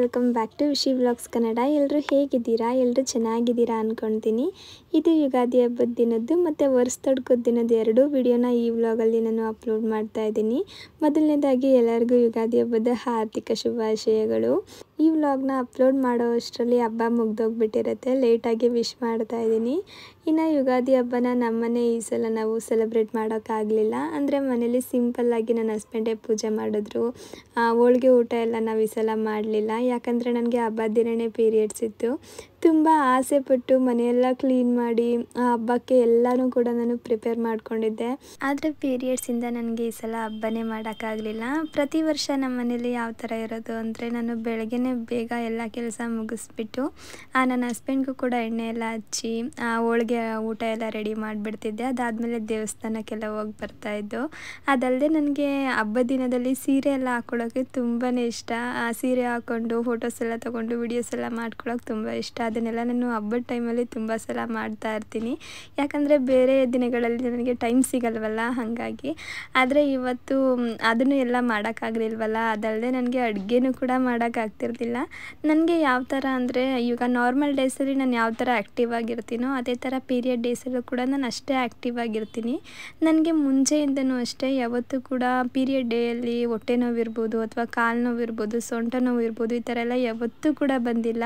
Welcome back to Vishi vlogs Kannada ಎಲ್ಲರೂ ಹೇಗಿದ್ದೀರಾ ಎಲ್ಲರೂ ಚೆನ್ನಾಗಿದ್ದೀರಾ ಅಂದ್ಕೊಳ್ತೀನಿ ಇದು ಯುಗಾದಿ ಹಬ್ಬದ ದಿನದ್ದು ಮತ್ತು ವರ್ಷ ತೊಡ್ಕೋದ ದಿನದ ಎರಡೂ ವಿಡಿಯೋನ ಈ ವ್ಲಾಗಲ್ಲಿ ನಾನು ಅಪ್ಲೋಡ್ ಮಾಡ್ತಾ ಇದ್ದೀನಿ ಮೊದಲನೇದಾಗಿ ಎಲ್ಲರಿಗೂ ಯುಗಾದಿ ಹಬ್ಬದ ಆರ್ಥಿಕ ಶುಭಾಶಯಗಳು ಈ ವ್ಲಾಗ್ನ ಅಪ್ಲೋಡ್ ಮಾಡೋ ಅಷ್ಟರಲ್ಲಿ ಹಬ್ಬ ಮುಗ್ದೋಗ್ಬಿಟ್ಟಿರುತ್ತೆ ಲೇಟಾಗಿ ವಿಶ್ ಮಾಡ್ತಾ ಇದ್ದೀನಿ ಇನ್ನು ಯುಗಾದಿ ಹಬ್ಬನ ನಮ್ಮನೆ ಈ ಸಲ ನಾವು ಸೆಲೆಬ್ರೇಟ್ ಮಾಡೋಕ್ಕಾಗಲಿಲ್ಲ ಅಂದರೆ ಮನೇಲಿ ಸಿಂಪಲ್ಲಾಗಿ ನನ್ನ ಹಸ್ಬೆಂಡೇ ಪೂಜೆ ಮಾಡಿದ್ರು ಹೋಳ್ಗೆ ಊಟ ಎಲ್ಲ ನಾವು ಈ ಸಲ ಮಾಡಲಿಲ್ಲ ಯಾಕಂದರೆ ನನಗೆ ಹಬ್ಬದ ದಿನವೇ ಪೀರಿಯಡ್ಸ್ ಇತ್ತು ತುಂಬ ಆಸೆಪಟ್ಟು ಮನೆಯೆಲ್ಲ ಕ್ಲೀನ್ ಮಾಡಿ ಆ ಹಬ್ಬಕ್ಕೆ ಎಲ್ಲನೂ ಕೂಡ ನಾನು ಪ್ರಿಪೇರ್ ಮಾಡ್ಕೊಂಡಿದ್ದೆ ಆದರೆ ಪೀರಿಯಡ್ಸಿಂದ ನನಗೆ ಈ ಸಲ ಹಬ್ಬನೇ ಮಾಡೋಕ್ಕಾಗಲಿಲ್ಲ ಪ್ರತಿ ವರ್ಷ ನಮ್ಮ ಮನೇಲಿ ಯಾವ ಥರ ಇರೋದು ಅಂದರೆ ನಾನು ಬೆಳಗ್ಗೆನೇ ಬೇಗ ಎಲ್ಲ ಕೆಲಸ ಮುಗಿಸ್ಬಿಟ್ಟು ನನ್ನ ಹಸ್ಬೆಂಡ್ಗೂ ಕೂಡ ಎಣ್ಣೆ ಎಲ್ಲ ಹಚ್ಚಿ ಹೋಳಿಗೆ ಊಟ ಎಲ್ಲ ರೆಡಿ ಮಾಡಿಬಿಡ್ತಿದ್ದೆ ಅದಾದಮೇಲೆ ದೇವಸ್ಥಾನಕ್ಕೆಲ್ಲ ಹೋಗಿ ಬರ್ತಾಯಿದ್ದು ಅದಲ್ಲದೆ ನನಗೆ ಹಬ್ಬ ದಿನದಲ್ಲಿ ಸೀರೆ ಎಲ್ಲ ಹಾಕ್ಕೊಳ್ಳೋಕ್ಕೆ ತುಂಬಾ ಇಷ್ಟ ಆ ಸೀರೆ ಹಾಕ್ಕೊಂಡು ಫೋಟೋಸ್ ಎಲ್ಲ ತೊಗೊಂಡು ವಿಡಿಯೋಸ್ ಎಲ್ಲ ಮಾಡ್ಕೊಳ್ಳೋಕೆ ತುಂಬ ಇಷ್ಟ ಅದನ್ನೆಲ್ಲ ನಾನು ಹಬ್ಬದ ಟೈಮಲ್ಲಿ ತುಂಬ ಸಲ ಮಾಡ್ತಾ ಇರ್ತೀನಿ ಯಾಕಂದರೆ ಬೇರೆ ದಿನಗಳಲ್ಲಿ ನನಗೆ ಟೈಮ್ ಸಿಗಲ್ವಲ್ಲ ಹಾಗಾಗಿ ಆದರೆ ಇವತ್ತು ಅದನ್ನು ಎಲ್ಲ ಮಾಡೋಕ್ಕಾಗಲಿಲ್ವಲ್ಲ ಅದಲ್ಲದೆ ನನಗೆ ಅಡುಗೆನೂ ಕೂಡ ಮಾಡೋಕ್ಕಾಗ್ತಿರ್ಲಿಲ್ಲ ನನಗೆ ಯಾವ ಥರ ಅಂದರೆ ಈಗ ನಾರ್ಮಲ್ ಡೇಸಲ್ಲಿ ನಾನು ಯಾವ ಥರ ಆ್ಯಕ್ಟಿವ್ ಆಗಿರ್ತೀನೋ ಅದೇ ಥರ ಪೀರಿಯಡ್ ಡೇಸಲ್ಲೂ ಕೂಡ ನಾನು ಅಷ್ಟೇ ಆ್ಯಕ್ಟಿವ್ ಆಗಿರ್ತೀನಿ ನನಗೆ ಮುಂಚೆಯಿಂದನೂ ಅಷ್ಟೇ ಯಾವತ್ತೂ ಕೂಡ ಪೀರಿಯಡ್ ಡೇಯಲ್ಲಿ ಹೊಟ್ಟೆ ನೋವಿರ್ಬೋದು ಅಥವಾ ಕಾಲು ನೋವಿರ್ಬೋದು ಸೊಂಟ ನೋವಿರ್ಬೋದು ಈ ಥರ ಎಲ್ಲ ಯಾವತ್ತೂ ಕೂಡ ಬಂದಿಲ್ಲ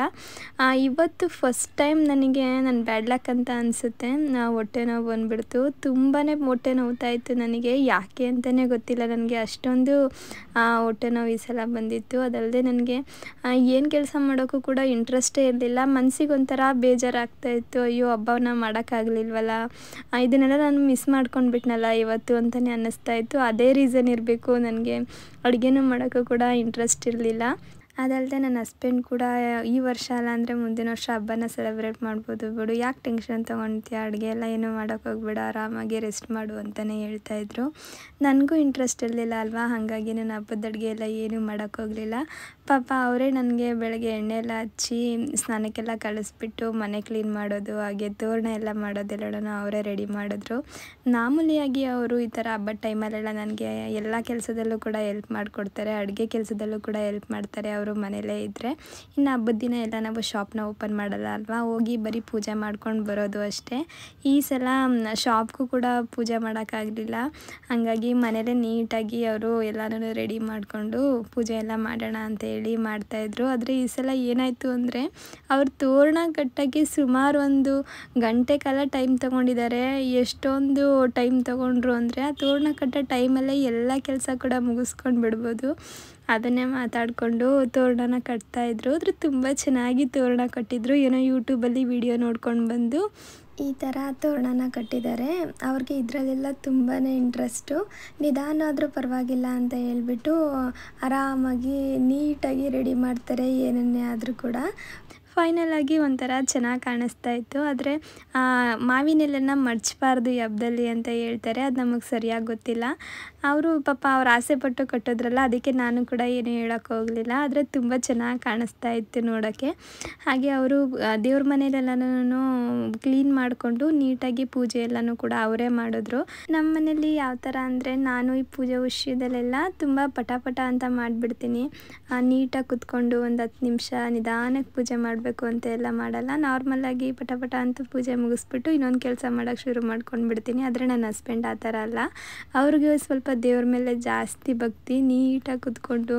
ಇವತ್ತು ಇವತ್ತು ಫಸ್ಟ್ ಟೈಮ್ ನನಗೆ ನನ್ನ ಬ್ಯಾಡ್ ಲಕ್ ಅಂತ ಅನಿಸುತ್ತೆ ನಾ ಹೊಟ್ಟೆ ನೋವು ಬಂದುಬಿಡ್ತು ತುಂಬಾ ಹೊಟ್ಟೆ ನೋವುತ್ತಾ ಇತ್ತು ನನಗೆ ಯಾಕೆ ಅಂತಲೇ ಗೊತ್ತಿಲ್ಲ ನನಗೆ ಅಷ್ಟೊಂದು ಹೊಟ್ಟೆ ನೋವು ಈ ಸಲ ಬಂದಿತ್ತು ಅದಲ್ಲದೆ ನನಗೆ ಏನು ಕೆಲಸ ಮಾಡೋಕ್ಕೂ ಕೂಡ ಇಂಟ್ರೆಸ್ಟೇ ಇರಲಿಲ್ಲ ಮನಸ್ಸಿಗೆ ಒಂಥರ ಬೇಜಾರಾಗ್ತಾ ಇತ್ತು ಅಯ್ಯೋ ಹಬ್ಬವನ್ನ ಮಾಡೋಕ್ಕಾಗಲಿಲ್ವಲ್ಲ ಇದನ್ನೆಲ್ಲ ನಾನು ಮಿಸ್ ಮಾಡ್ಕೊಂಡ್ಬಿಟ್ನಲ್ಲ ಇವತ್ತು ಅಂತಲೇ ಅನ್ನಿಸ್ತಾ ಇತ್ತು ಅದೇ ರೀಸನ್ ಇರಬೇಕು ನನಗೆ ಅಡುಗೆನೂ ಮಾಡೋಕ್ಕೂ ಕೂಡ ಇಂಟ್ರೆಸ್ಟ್ ಇರಲಿಲ್ಲ ಅದಲ್ಲದೆ ನನ್ನ ಹಸ್ಬೆಂಡ್ ಕೂಡ ಈ ವರ್ಷ ಅಲ್ಲ ಅಂದರೆ ಮುಂದಿನ ವರ್ಷ ಹಬ್ಬನ ಸೆಲೆಬ್ರೇಟ್ ಮಾಡ್ಬೋದು ಬಿಡು ಯಾಕೆ ಟೆನ್ಷನ್ ತೊಗೊಳ್ತೀಯ ಅಡುಗೆ ಎಲ್ಲ ಏನೂ ಮಾಡೋಕ್ಕೋಗ್ಬೇಡ ಆರಾಮಾಗಿ ರೆಸ್ಟ್ ಮಾಡು ಅಂತಲೇ ಹೇಳ್ತಾಯಿದ್ರು ನನಗೂ ಇಂಟ್ರೆಸ್ಟ್ ಇರಲಿಲ್ಲ ಅಲ್ವಾ ಹಾಗಾಗಿ ನಾನು ಹಬ್ಬದ ಅಡುಗೆ ಎಲ್ಲ ಏನೂ ಮಾಡೋಕ್ಕೋಗಲಿಲ್ಲ ಪಾಪ ಅವರೇ ನನಗೆ ಬೆಳಗ್ಗೆ ಎಣ್ಣೆ ಎಲ್ಲ ಹಚ್ಚಿ ಸ್ನಾನಕ್ಕೆಲ್ಲ ಕಳಿಸ್ಬಿಟ್ಟು ಮನೆ ಕ್ಲೀನ್ ಮಾಡೋದು ಹಾಗೆ ತೋರಣ ಎಲ್ಲ ಮಾಡೋದೆಲ್ಲನೂ ಅವರೇ ರೆಡಿ ಮಾಡಿದ್ರು ಮಾಮೂಲಿಯಾಗಿ ಅವರು ಈ ಥರ ಹಬ್ಬದ ಟೈಮಲ್ಲೆಲ್ಲ ನನಗೆ ಎಲ್ಲ ಕೆಲಸದಲ್ಲೂ ಕೂಡ ಎಲ್ಪ್ ಮಾಡಿಕೊಡ್ತಾರೆ ಅಡುಗೆ ಕೆಲಸದಲ್ಲೂ ಕೂಡ ಎಲ್ಪ್ ಮಾಡ್ತಾರೆ ಅವರು ಮನೆಯಲ್ಲೇ ಇದ್ದರೆ ಇನ್ನು ಹಬ್ಬದ ದಿನ ಎಲ್ಲ ನಾವು ಶಾಪ್ನ ಓಪನ್ ಮಾಡಲ್ಲ ಅಲ್ವಾ ಹೋಗಿ ಬರೀ ಪೂಜೆ ಮಾಡ್ಕೊಂಡು ಬರೋದು ಅಷ್ಟೇ ಈ ಸಲ ಶಾಪ್ಗೂ ಕೂಡ ಪೂಜೆ ಮಾಡೋಕ್ಕಾಗಲಿಲ್ಲ ಹಾಗಾಗಿ ಮನೇಲೇ ನೀಟಾಗಿ ಅವರು ಎಲ್ಲನೂ ರೆಡಿ ಮಾಡಿಕೊಂಡು ಪೂಜೆ ಎಲ್ಲ ಮಾಡೋಣ ಅಂತ ಹೇಳಿ ಮಾಡ್ತಾಯಿದ್ರು ಆದರೆ ಈ ಸಲ ಏನಾಯಿತು ಅಂದರೆ ಅವ್ರು ತೋರಣ ಕಟ್ಟೋಕ್ಕೆ ಸುಮಾರು ಒಂದು ಗಂಟೆ ಕಾಲ ಟೈಮ್ ತಗೊಂಡಿದ್ದಾರೆ ಎಷ್ಟೊಂದು ಟೈಮ್ ತಗೊಂಡ್ರು ಅಂದರೆ ಆ ತೋರಣ ಕಟ್ಟೋ ಟೈಮಲ್ಲೇ ಎಲ್ಲ ಕೆಲಸ ಕೂಡ ಮುಗಿಸ್ಕೊಂಡು ಬಿಡ್ಬೋದು ಅದನ್ನೇ ಮಾತಾಡಿಕೊಂಡು ತೋರಣನ ಕಟ್ತಾಯಿದ್ರು ಆದರೆ ತುಂಬ ಚೆನ್ನಾಗಿ ತೋರಣ ಕಟ್ಟಿದ್ರು ಏನೋ ಯೂಟ್ಯೂಬಲ್ಲಿ ವಿಡಿಯೋ ನೋಡ್ಕೊಂಡು ಬಂದು ಈ ಥರ ತೋರಣನ ಕಟ್ಟಿದ್ದಾರೆ ಅವ್ರಿಗೆ ಇದರಲ್ಲೆಲ್ಲ ತುಂಬಾ ಇಂಟ್ರೆಸ್ಟು ನಿಧಾನ ಆದರೂ ಪರವಾಗಿಲ್ಲ ಅಂತ ಹೇಳ್ಬಿಟ್ಟು ಆರಾಮಾಗಿ ನೀಟಾಗಿ ರೆಡಿ ಮಾಡ್ತಾರೆ ಏನನ್ನೇ ಆದರೂ ಕೂಡ ಫೈನಲ್ ಆಗಿ ಒಂಥರ ಚೆನ್ನಾಗಿ ಕಾಣಿಸ್ತಾ ಇತ್ತು ಆದರೆ ಮಾವಿನೆಲೆನ ಮಡ್ಚಬಾರ್ದು ಯಬ್ದಲ್ಲಿ ಹಬ್ಬದಲ್ಲಿ ಅಂತ ಹೇಳ್ತಾರೆ ಅದು ನಮಗೆ ಸರಿಯಾಗಿ ಗೊತ್ತಿಲ್ಲ ಅವರು ಪಾಪ ಅವ್ರು ಆಸೆ ಪಟ್ಟು ಕಟ್ಟೋದ್ರಲ್ಲ ಅದಕ್ಕೆ ನಾನು ಕೂಡ ಏನು ಹೇಳೋಕ್ಕೆ ಹೋಗಲಿಲ್ಲ ಆದರೆ ತುಂಬ ಚೆನ್ನಾಗಿ ಕಾಣಿಸ್ತಾ ಇತ್ತು ನೋಡೋಕ್ಕೆ ಹಾಗೆ ಅವರು ದೇವ್ರ ಮನೇಲೆಲ್ಲನೂ ಕ್ಲೀನ್ ಮಾಡಿಕೊಂಡು ನೀಟಾಗಿ ಪೂಜೆ ಎಲ್ಲನೂ ಕೂಡ ಅವರೇ ಮಾಡಿದ್ರು ನಮ್ಮ ಮನೇಲಿ ಯಾವ ಥರ ಅಂದರೆ ನಾನು ಈ ಪೂಜೆ ವಿಷಯದಲ್ಲೆಲ್ಲ ತುಂಬ ಪಟಾಪಟ ಅಂತ ಮಾಡಿಬಿಡ್ತೀನಿ ನೀಟಾಗಿ ಕುತ್ಕೊಂಡು ಒಂದು ಹತ್ತು ನಿಮಿಷ ನಿಧಾನಕ್ಕೆ ಪೂಜೆ ಮಾಡಬೇಕು ಅಂತ ಎಲ್ಲ ಮಾಡಲ್ಲ ನಾರ್ಮಲಾಗಿ ಪಟಾಪಟ ಅಂತ ಪೂಜೆ ಮುಗಿಸ್ಬಿಟ್ಟು ಇನ್ನೊಂದು ಕೆಲಸ ಮಾಡೋಕ್ಕೆ ಶುರು ಮಾಡ್ಕೊಂಡು ಬಿಡ್ತೀನಿ ಆದರೆ ನನ್ನ ಹಸ್ಬೆಂಡ್ ಆ ಥರ ಅಲ್ಲ ಅವ್ರಿಗೆ ಸ್ವಲ್ಪ ದೇವ್ರ ಮೇಲೆ ಜಾಸ್ತಿ ಭಕ್ತಿ ನೀಟಾಗಿ ಕುತ್ಕೊಂಡು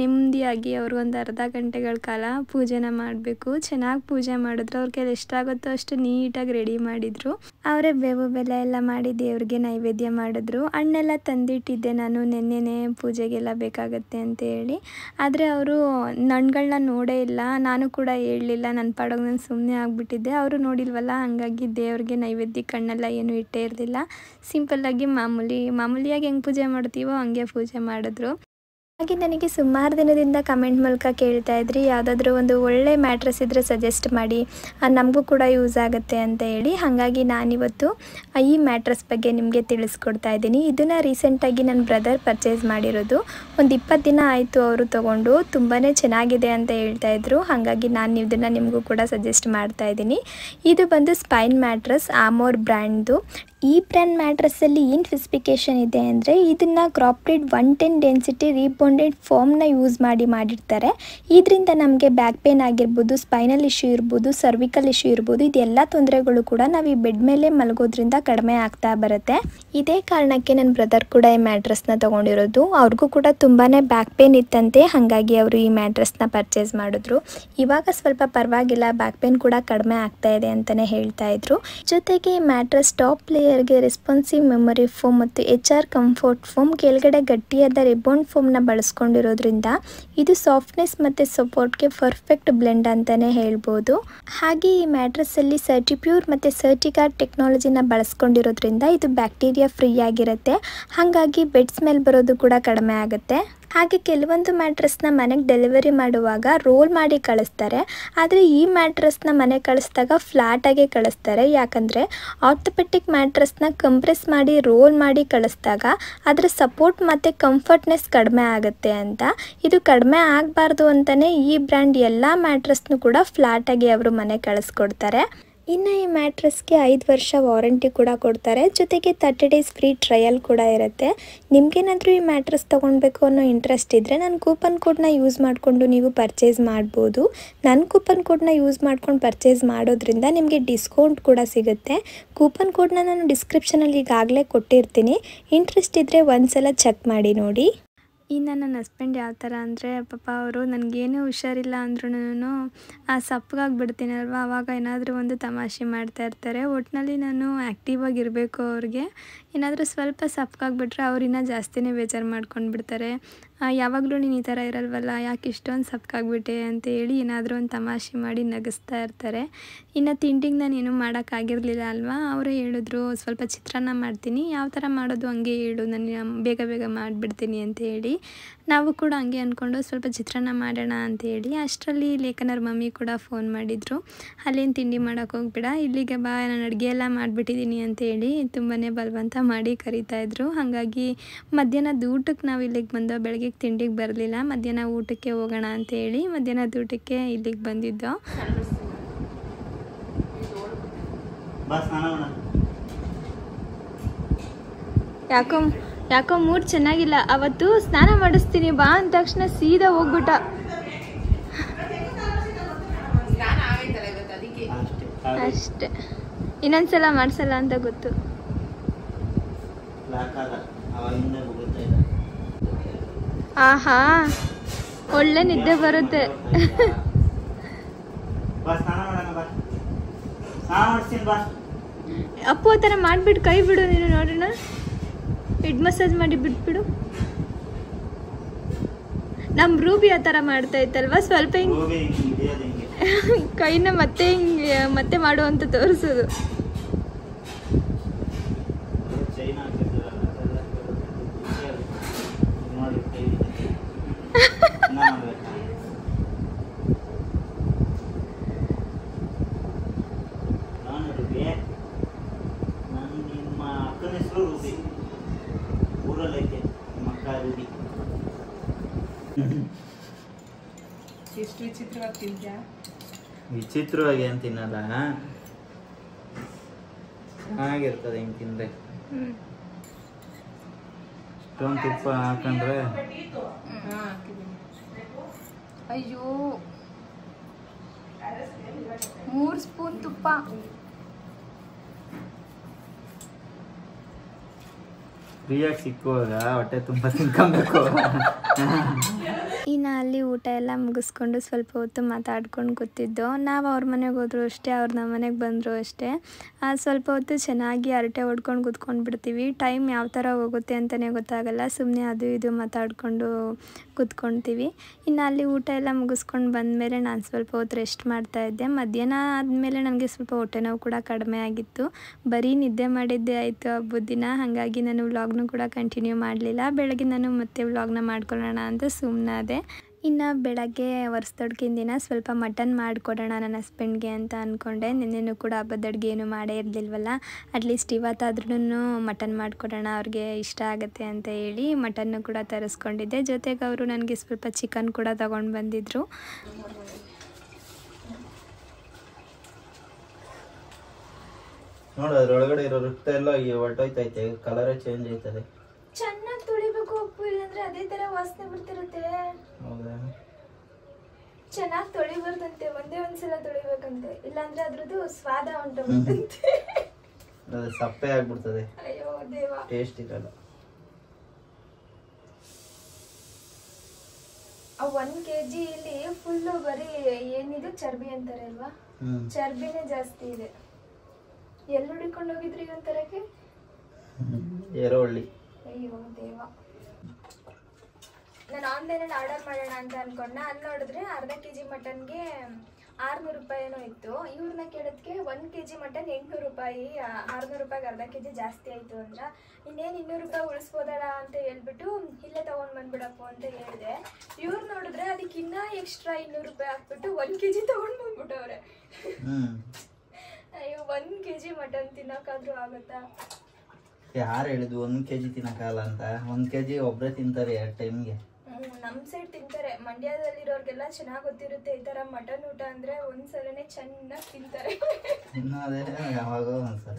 ನೆಮ್ಮದಿಯಾಗಿ ಅವರು ಒಂದು ಅರ್ಧ ಗಂಟೆಗಳ ಕಾಲ ಪೂಜೆನ ಮಾಡಬೇಕು ಚೆನ್ನಾಗಿ ಪೂಜೆ ಮಾಡಿದ್ರು ಅವ್ರಿಗೆ ಕೈಲಿ ಎಷ್ಟಾಗುತ್ತೋ ಅಷ್ಟು ನೀಟಾಗಿ ರೆಡಿ ಮಾಡಿದರು ಅವರೇ ಬೇವು ಬೆಲೆ ಎಲ್ಲ ಮಾಡಿ ದೇವ್ರಿಗೆ ನೈವೇದ್ಯ ಮಾಡಿದ್ರು ಹಣ್ಣೆಲ್ಲ ತಂದಿಟ್ಟಿದ್ದೆ ನಾನು ನೆನ್ನೆನೇ ಪೂಜೆಗೆಲ್ಲ ಬೇಕಾಗತ್ತೆ ಅಂತ ಹೇಳಿ ಆದರೆ ಅವರು ನಣ್ಗಳನ್ನ ನೋಡೇ ಇಲ್ಲ ನಾನು ಕೂಡ ಹೇಳಲಿಲ್ಲ ನನ್ನ ಪಾಡೋಗಿ ನಾನು ಸುಮ್ಮನೆ ಆಗಿಬಿಟ್ಟಿದ್ದೆ ಅವರು ನೋಡಿಲ್ವಲ್ಲ ಹಾಗಾಗಿ ದೇವ್ರಿಗೆ ನೈವೇದ್ಯ ಕಣ್ಣೆಲ್ಲ ಏನು ಇಟ್ಟೇ ಇರಲಿಲ್ಲ ಸಿಂಪಲ್ಲಾಗಿ ಮಾಮೂಲಿ ಮಾಮೂಲಿಯಾಗಿ ಹೆಂಗೆ ಪೂಜೆ ಪೂಜೆ ಮಾಡ್ತೀವೋ ಹಂಗೆ ಪೂಜೆ ಮಾಡಿದ್ರು ಹಾಗೆ ನನಗೆ ಸುಮಾರು ದಿನದಿಂದ ಕಮೆಂಟ್ ಮೂಲಕ ಕೇಳ್ತಾ ಇದ್ರಿ ಯಾವುದಾದ್ರೂ ಒಂದು ಒಳ್ಳೆ ಮ್ಯಾಟ್ರಸ್ ಇದ್ರೆ ಸಜೆಸ್ಟ್ ಮಾಡಿ ನಮಗೂ ಕೂಡ ಯೂಸ್ ಆಗುತ್ತೆ ಅಂತ ಹೇಳಿ ಹಾಗಾಗಿ ನಾನಿವತ್ತು ಈ ಮ್ಯಾಟ್ರಸ್ ಬಗ್ಗೆ ನಿಮಗೆ ತಿಳಿಸ್ಕೊಡ್ತಾ ಇದ್ದೀನಿ ಇದನ್ನು ರೀಸೆಂಟಾಗಿ ನನ್ನ ಬ್ರದರ್ ಪರ್ಚೇಸ್ ಮಾಡಿರೋದು ಒಂದು ಇಪ್ಪತ್ತು ದಿನ ಆಯಿತು ಅವರು ತೊಗೊಂಡು ತುಂಬಾ ಚೆನ್ನಾಗಿದೆ ಅಂತ ಹೇಳ್ತಾ ಇದ್ರು ಹಾಗಾಗಿ ನಾನು ಇದನ್ನು ನಿಮಗೂ ಕೂಡ ಸಜೆಸ್ಟ್ ಮಾಡ್ತಾ ಇದ್ದೀನಿ ಇದು ಬಂದು ಸ್ಪೈನ್ ಮ್ಯಾಟ್ರಸ್ ಆಮೋರ್ ಬ್ರ್ಯಾಂಡ್ದು ಈ ಬ್ರ್ಯಾಂಡ್ ಮ್ಯಾಟ್ರಸ್ಸಲ್ಲಿ ಏನು ಸ್ಪೆಸಿಫಿಕೇಶನ್ ಇದೆ ಅಂದರೆ ಇದನ್ನು crafted one ten density rebounded ಫಾರ್ಮ್ನ ಯೂಸ್ ಮಾಡಿ ಮಾಡಿರ್ತಾರೆ ಇದರಿಂದ ನಮಗೆ ಬ್ಯಾಕ್ ಪೇನ್ ಆಗಿರ್ಬೋದು ಸ್ಪೈನಲ್ ಇಶ್ಯೂ ಇರ್ಬೋದು ಸರ್ವಿಕಲ್ ಇಶ್ಯೂ ಇರ್ಬೋದು ಇದೆಲ್ಲ ತೊಂದರೆಗಳು ಕೂಡ ನಾವು ಈ ಬೆಡ್ ಮೇಲೆ ಮಲಗೋದ್ರಿಂದ ಕಡಿಮೆ ಆಗ್ತಾ ಬರುತ್ತೆ ಇದೇ ಕಾರಣಕ್ಕೆ ನನ್ನ ಬ್ರದರ್ ಕೂಡ ಈ ಮ್ಯಾಟ್ರಸ್ನ ತೊಗೊಂಡಿರೋದು ಅವ್ರಿಗೂ ಕೂಡ ತುಂಬಾ ಬ್ಯಾಕ್ ಪೇನ್ ಇತ್ತಂತೆ ಹಾಗಾಗಿ ಅವರು ಈ ಮ್ಯಾಟ್ರಸ್ನ ಪರ್ಚೇಸ್ ಮಾಡಿದ್ರು ಇವಾಗ ಸ್ವಲ್ಪ ಪರವಾಗಿಲ್ಲ ಬ್ಯಾಕ್ ಪೇನ್ ಕೂಡ ಕಡಿಮೆ ಆಗ್ತಾ ಇದೆ ಅಂತಲೇ ಹೇಳ್ತಾ ಇದ್ರು ಜೊತೆಗೆ ಈ ಮ್ಯಾಟ್ರಸ್ ಟಾಪ್ ಲೇಯರ್ ಲೇಯರ್ಗೆ ರೆಸ್ಪಾನ್ಸಿವ್ ಮೆಮೊರಿ ಫೋಮ್ ಮತ್ತು ಎಚ್ ಆರ್ ಕಂಫರ್ಟ್ ಫೋಮ್ ಕೆಳಗಡೆ ಗಟ್ಟಿಯಾದ ರಿಬೋನ್ ಫೋಮ್ನ ಬಳಸ್ಕೊಂಡಿರೋದ್ರಿಂದ ಇದು ಸಾಫ್ಟ್ನೆಸ್ ಮತ್ತು ಸಪೋರ್ಟ್ಗೆ ಪರ್ಫೆಕ್ಟ್ ಬ್ಲೆಂಡ್ ಅಂತಲೇ ಹೇಳ್ಬೋದು ಹಾಗೆ ಈ ಮ್ಯಾಟ್ರಸ್ಸಲ್ಲಿ ಸರ್ಟಿಪ್ಯೂರ್ ಮತ್ತು ಸರ್ಟಿಗಾರ್ಡ್ ಟೆಕ್ನಾಲಜಿನ ಬಳಸ್ಕೊಂಡಿರೋದ್ರಿಂದ ಇದು ಬ್ಯಾಕ್ಟೀರಿಯಾ ಫ್ರೀ ಆಗಿರುತ್ತೆ ಹಾಗಾಗಿ ಬೆಡ್ ಸ್ಮೆಲ್ ಬರೋದು ಕೂಡ ಕಡಿಮೆ ಆಗುತ್ತೆ ಹಾಗೆ ಕೆಲವೊಂದು ಮ್ಯಾಟ್ರಸ್ನ ಮನೆಗೆ ಡೆಲಿವರಿ ಮಾಡುವಾಗ ರೋಲ್ ಮಾಡಿ ಕಳಿಸ್ತಾರೆ ಆದರೆ ಈ ಮ್ಯಾಟ್ರಸ್ನ ಮನೆಗೆ ಕಳಿಸಿದಾಗ ಫ್ಲ್ಯಾಟಾಗಿ ಕಳಿಸ್ತಾರೆ ಯಾಕಂದರೆ ಆರ್ಥೋಪೆಟಿಕ್ ಮ್ಯಾಟ್ರಸ್ನ ಕಂಪ್ರೆಸ್ ಮಾಡಿ ರೋಲ್ ಮಾಡಿ ಕಳಿಸಿದಾಗ ಅದರ ಸಪೋರ್ಟ್ ಮತ್ತು ಕಂಫರ್ಟ್ನೆಸ್ ಕಡಿಮೆ ಆಗುತ್ತೆ ಅಂತ ಇದು ಕಡಿಮೆ ಆಗಬಾರ್ದು ಅಂತಲೇ ಈ ಬ್ರ್ಯಾಂಡ್ ಎಲ್ಲ ಮ್ಯಾಟ್ರಸ್ನೂ ಕೂಡ ಫ್ಲ್ಯಾಟಾಗಿ ಅವರು ಮನೆ ಕಳಿಸ್ಕೊಡ್ತಾರೆ ಇನ್ನು ಈ ಮ್ಯಾಟ್ರಸ್ಗೆ ಐದು ವರ್ಷ ವಾರಂಟಿ ಕೂಡ ಕೊಡ್ತಾರೆ ಜೊತೆಗೆ ತರ್ಟಿ ಡೇಸ್ ಫ್ರೀ ಟ್ರಯಲ್ ಕೂಡ ಇರುತ್ತೆ ನಿಮಗೇನಾದರೂ ಈ ಮ್ಯಾಟ್ರಸ್ ತೊಗೊಳ್ಬೇಕು ಅನ್ನೋ ಇಂಟ್ರೆಸ್ಟ್ ಇದ್ದರೆ ನಾನು ಕೂಪನ್ ಕೋಡ್ನ ಯೂಸ್ ಮಾಡಿಕೊಂಡು ನೀವು ಪರ್ಚೇಸ್ ಮಾಡ್ಬೋದು ನನ್ನ ಕೂಪನ್ ಕೋಡ್ನ ಯೂಸ್ ಮಾಡ್ಕೊಂಡು ಪರ್ಚೇಸ್ ಮಾಡೋದ್ರಿಂದ ನಿಮಗೆ ಡಿಸ್ಕೌಂಟ್ ಕೂಡ ಸಿಗುತ್ತೆ ಕೂಪನ್ ಕೋಡ್ನ ನಾನು ಡಿಸ್ಕ್ರಿಪ್ಷನಲ್ಲಿ ಈಗಾಗಲೇ ಕೊಟ್ಟಿರ್ತೀನಿ ಇಂಟ್ರೆಸ್ಟ್ ಇದ್ದರೆ ಒಂದು ಸಲ ಚೆಕ್ ಮಾಡಿ ನೋಡಿ ಇನ್ನು ನನ್ನ ಹಸ್ಬೆಂಡ್ ಯಾವ ಥರ ಅಂದರೆ ಪಾಪ ಅವರು ನನಗೇನು ಹುಷಾರಿಲ್ಲ ಸೊಪ್ಪಗಾಗಿ ಬಿಡ್ತೀನಲ್ವ ಆವಾಗ ಏನಾದರೂ ಒಂದು ತಮಾಷೆ ಮಾಡ್ತಾಯಿರ್ತಾರೆ ಒಟ್ಟಿನಲ್ಲಿ ನಾನು ಆ್ಯಕ್ಟಿವಾಗಿ ಇರಬೇಕು ಅವ್ರಿಗೆ ಏನಾದರೂ ಸ್ವಲ್ಪ ಅವ್ರು ಅವರಿನ್ನ ಜಾಸ್ತಿನೇ ಬೇಜಾರು ಮಾಡ್ಕೊಂಡು ಬಿಡ್ತಾರೆ ಯಾವಾಗಲೂ ನೀನು ಈ ಥರ ಇರಲ್ವಲ್ಲ ಯಾಕೆ ಇಷ್ಟೊಂದು ಸಪ್ಕಾಗ್ಬಿಟ್ಟೆ ಅಂತ ಹೇಳಿ ಏನಾದರೂ ಒಂದು ತಮಾಷೆ ಮಾಡಿ ನಗಿಸ್ತಾ ಇರ್ತಾರೆ ಇನ್ನು ತಿಂಡಿಗೆ ನಾನು ಏನೂ ಮಾಡೋಕ್ಕಾಗಿರಲಿಲ್ಲ ಅಲ್ವಾ ಅವರೇ ಹೇಳಿದ್ರು ಸ್ವಲ್ಪ ಚಿತ್ರಾನ್ನ ಮಾಡ್ತೀನಿ ಯಾವ ಥರ ಮಾಡೋದು ಹಂಗೆ ಹೇಳು ನಾನು ಬೇಗ ಬೇಗ ಮಾಡಿಬಿಡ್ತೀನಿ ಅಂತ ಹೇಳಿ ನಾವು ಕೂಡ ಹಂಗೆ ಅಂದ್ಕೊಂಡು ಸ್ವಲ್ಪ ಚಿತ್ರಾನ್ನ ಮಾಡೋಣ ಅಂತ ಹೇಳಿ ಅಷ್ಟರಲ್ಲಿ ಲೇಖನರ ಮಮ್ಮಿ ಕೂಡ ಫೋನ್ ಮಾಡಿದರು ಅಲ್ಲೇನು ತಿಂಡಿ ಮಾಡೋಕ್ಕೆ ಹೋಗ್ಬೇಡ ಇಲ್ಲಿಗೆ ಬಾ ನಾನು ಅಡುಗೆ ಎಲ್ಲ ಮಾಡಿಬಿಟ್ಟಿದ್ದೀನಿ ಅಂತ ಹೇಳಿ ತುಂಬಾ ಬಲವಂತ ಮಾಡಿ ಇದ್ರು ಹಾಗಾಗಿ ಮಧ್ಯಾಹ್ನದ ಊಟಕ್ಕೆ ನಾವು ಇಲ್ಲಿಗೆ ಬಂದೋ ಬೆಳಗ್ಗೆ ತಿಂಡಿಗೆ ಬರಲಿಲ್ಲ ಮಧ್ಯಾಹ್ನ ಊಟಕ್ಕೆ ಹೋಗೋಣ ಅಂತ ಹೇಳಿ ಮಧ್ಯಾಹ್ನದ ಊಟಕ್ಕೆ ಇಲ್ಲಿಗೆ ಬಂದಿದ್ದೋ ಯಾಕೋ ಯಾಕೋ ಮೂಡ್ ಚೆನ್ನಾಗಿಲ್ಲ ಅವತ್ತು ಸ್ನಾನ ಮಾಡಿಸ್ತೀನಿ ಬಾ ಅಂದ ತಕ್ಷಣ ಸೀದಾ ಹೋಗ್ಬಿಟ್ಟ ಅಷ್ಟೇ ಇನ್ನೊಂದ್ಸಲ ಮಾಡ್ಸಲ್ಲ ಅಂತ ಗೊತ್ತು ಆಹಾ ಒಳ್ಳೆ ನಿದ್ದೆ ಬರುತ್ತೆ ಅಪ್ಪು ಆ ಥರ ಕೈ ಬಿಡು ನೀನು ನೋಡೋಣ ಹೆಡ್ ಮಸಾಜ್ ಮಾಡಿ ಬಿಟ್ಬಿಡು ನಮ್ ರೂಬಿ ಆ ಥರ ಮಾಡ್ತಾ ಇತ್ತಲ್ವಾ ಸ್ವಲ್ಪ ಹಿಂಗೆ ಕೈನ ಮತ್ತೆ ಹಿಂಗೆ ಮತ್ತೆ ಮಾಡುವಂತ ತೋರಿಸೋದು ವಿಚಿತ್ರವಾಗಿ ಏನ್ ತಿನ್ನಲ್ಲ ಚೆನ್ನಾಗಿರ್ತದೆ ಹಿಂಗ್ ತಿಂದ್ರೆ ಇಷ್ಟೊಂದು ತುಪ್ಪ ಹಾಕಂದ್ರೆ ಅಯ್ಯೋ ಮೂರ್ ಸ್ಪೂನ್ ತುಪ್ಪ ಫ್ರೀಯಾಗಿ ಸಿಕ್ಕುವಾಗ ಹೊಟ್ಟೆ ತುಂಬಾ ತಿನ್ಕೊಬೇಕು ಇನ್ನು ಅಲ್ಲಿ ಊಟ ಎಲ್ಲ ಮುಗಿಸ್ಕೊಂಡು ಸ್ವಲ್ಪ ಹೊತ್ತು ಮಾತಾಡ್ಕೊಂಡು ಕೂತಿದ್ದು ನಾವು ಅವ್ರ ಮನೆಗೆ ಹೋದ್ರು ಅಷ್ಟೇ ಅವ್ರು ನಮ್ಮ ಮನೆಗೆ ಬಂದರು ಅಷ್ಟೇ ಸ್ವಲ್ಪ ಹೊತ್ತು ಚೆನ್ನಾಗಿ ಅರಟೆ ಹೊಡ್ಕೊಂಡು ಕೂತ್ಕೊಂಡು ಬಿಡ್ತೀವಿ ಟೈಮ್ ಯಾವ ಥರ ಹೋಗುತ್ತೆ ಅಂತಲೇ ಗೊತ್ತಾಗಲ್ಲ ಸುಮ್ಮನೆ ಅದು ಇದು ಮಾತಾಡಿಕೊಂಡು ಕೂತ್ಕೊಳ್ತೀವಿ ಇನ್ನು ಅಲ್ಲಿ ಊಟ ಎಲ್ಲ ಮುಗಿಸ್ಕೊಂಡು ಬಂದಮೇಲೆ ನಾನು ಸ್ವಲ್ಪ ಹೊತ್ತು ರೆಸ್ಟ್ ಮಾಡ್ತಾ ಇದ್ದೆ ಮಧ್ಯಾಹ್ನ ಆದಮೇಲೆ ನನಗೆ ಸ್ವಲ್ಪ ಹೊಟ್ಟೆ ನೋವು ಕೂಡ ಕಡಿಮೆ ಆಗಿತ್ತು ಬರೀ ನಿದ್ದೆ ಮಾಡಿದ್ದೆ ಆಯಿತು ಹಬ್ಬದ ದಿನ ಹಾಗಾಗಿ ನಾನು ವ್ಲಾಗ್ನು ಕೂಡ ಕಂಟಿನ್ಯೂ ಮಾಡಲಿಲ್ಲ ಬೆಳಗ್ಗೆ ನಾನು ಮತ್ತೆ ವ್ಲಾಗ್ನ ಮಾಡ್ಕೊಳ್ಳೋಣ ಅಂತ ಸುಮ್ಮನಾದೆ ಇನ್ನು ಬೆಳಗ್ಗೆ ವರ್ಷದೊಡ್ಗಿನ ದಿನ ಸ್ವಲ್ಪ ಮಟನ್ ಮಾಡಿಕೊಡೋಣ ನನ್ನ ಹಸ್ಬೆಂಡ್ಗೆ ಅಂತ ಅಂದ್ಕೊಂಡೆ ನಿನ್ನೆನೂ ಕೂಡ ಹಬ್ಬದ ಅಡುಗೆ ಏನು ಮಾಡೇ ಇರಲಿಲ್ವಲ್ಲ ಅಟ್ಲೀಸ್ಟ್ ಇವತ್ತಾದ್ರೂ ಮಟನ್ ಮಾಡಿಕೊಡೋಣ ಅವ್ರಿಗೆ ಇಷ್ಟ ಆಗುತ್ತೆ ಅಂತ ಹೇಳಿ ಮಟನ್ನು ಕೂಡ ತರಿಸ್ಕೊಂಡಿದ್ದೆ ಜೊತೆಗೆ ಅವರು ನನಗೆ ಸ್ವಲ್ಪ ಚಿಕನ್ ಕೂಡ ತಗೊಂಡು ಬಂದಿದ್ದರು ನೋಡಿ ಅದ್ರೊಳಗಡೆ ಇರೋ ಎಲ್ಲ ಹೊರಟೋಯ್ತೈತೆ ಕಲರೇ ಚೇಂಜ್ ಆಯ್ತದೆ ಚೆನ್ನಾಗಿ ತೊಳಿಬೇಕು ಉಪ್ಪು ಇಲ್ಲಾಂದ್ರೆ ಅದೇ ತರ ವಾಸನೆ ಬರ್ತಿರುತ್ತೆ ಚೆನ್ನಾಗಿ ತೊಳಿಬಾರ್ದಂತೆ ಒಂದೇ ಒಂದ್ಸಲ ತೊಳಿಬೇಕಂತೆ ಇಲ್ಲಾಂದ್ರೆ ಅದ್ರದ್ದು ಸ್ವಾದ ಉಂಟು ಸಪ್ಪೆ ಆಗ್ಬಿಡ್ತದೆ ಅಯ್ಯೋ ದೇವ ಟೇಸ್ಟ್ ಇರಲ್ಲ ಆ ಕೆಜಿ ಇಲ್ಲಿ ಫುಲ್ಲು ಬರೀ ಏನಿದು ಚರ್ಬಿ ಅಂತಾರೆ ಅಲ್ವಾ ಚರ್ಬಿನೇ ಜಾಸ್ತಿ ಇದೆ ಎಲ್ಲಿ ಹುಡಿಕೊಂಡು ಹೋಗಿದ್ರಿ ಇವನ್ ಎರೋಳ್ಳಿ ಅಯ್ಯೋ ದೇವ ನಾನು ಆನ್ಲೈನಲ್ಲಿ ಆರ್ಡರ್ ಮಾಡೋಣ ಅಂತ ಅಂದ್ಕೊಂಡೆ ಅಲ್ಲಿ ನೋಡಿದ್ರೆ ಅರ್ಧ ಕೆ ಜಿ ಮಟನ್ಗೆ ಆರುನೂರು ರೂಪಾಯಿನೂ ಇತ್ತು ಇವ್ರನ್ನ ಕೇಳೋದಕ್ಕೆ ಒಂದು ಕೆ ಜಿ ಮಟನ್ ಎಂಟುನೂರು ರೂಪಾಯಿ ಆರ್ನೂರು ರೂಪಾಯಿಗೆ ಅರ್ಧ ಕೆ ಜಿ ಜಾಸ್ತಿ ಆಯಿತು ಅಂದ್ರೆ ಇನ್ನೇನು ಇನ್ನೂರು ರೂಪಾಯಿ ಉಳಿಸ್ಬೋದಲ್ಲ ಅಂತ ಹೇಳ್ಬಿಟ್ಟು ಇಲ್ಲೇ ತೊಗೊಂಡು ಬಂದ್ಬಿಡಪ್ಪು ಅಂತ ಹೇಳಿದೆ ಇವ್ರು ನೋಡಿದ್ರೆ ಅದಕ್ಕಿನ್ನ ಎಕ್ಸ್ಟ್ರಾ ಇನ್ನೂರು ರೂಪಾಯಿ ಹಾಕ್ಬಿಟ್ಟು ಒಂದು ಕೆ ಜಿ ತೊಗೊಂಡು ಬಂದ್ಬಿಟ್ಟವ್ರೆ ಅಯ್ಯೋ ಒಂದು ಕೆ ಜಿ ಮಟನ್ ತಿನ್ನೋಕ್ಕಾದ್ರೂ ಆಗುತ್ತಾ ಯಾರು ಹೇಳಿದ್ವು ಒಂದು ಕೆ ಜಿ ಅಂತ ಒಂದು ಕೆಜಿ ಜಿ ಒಬ್ಬರೇ ತಿಂತಾರೆ ಎರಡ್ ಟೈಮ್ಗೆ ನಮ್ಮ ಸೈಡ್ ತಿಂತಾರೆ ಮಂಡ್ಯದಲ್ಲಿರೋರ್ಗೆಲ್ಲ ಚೆನ್ನಾಗಿ ಗೊತ್ತಿರುತ್ತೆ ಈ ತರ ಮಟನ್ ಊಟ ಅಂದ್ರೆ ಒಂದ್ಸಲನೇ ಚೆನ್ನಾಗಿ ತಿಂತಾರೆ ತಿನ್ನೋದೇ ಯಾವಾಗೋ ಒಂದ್ಸಲ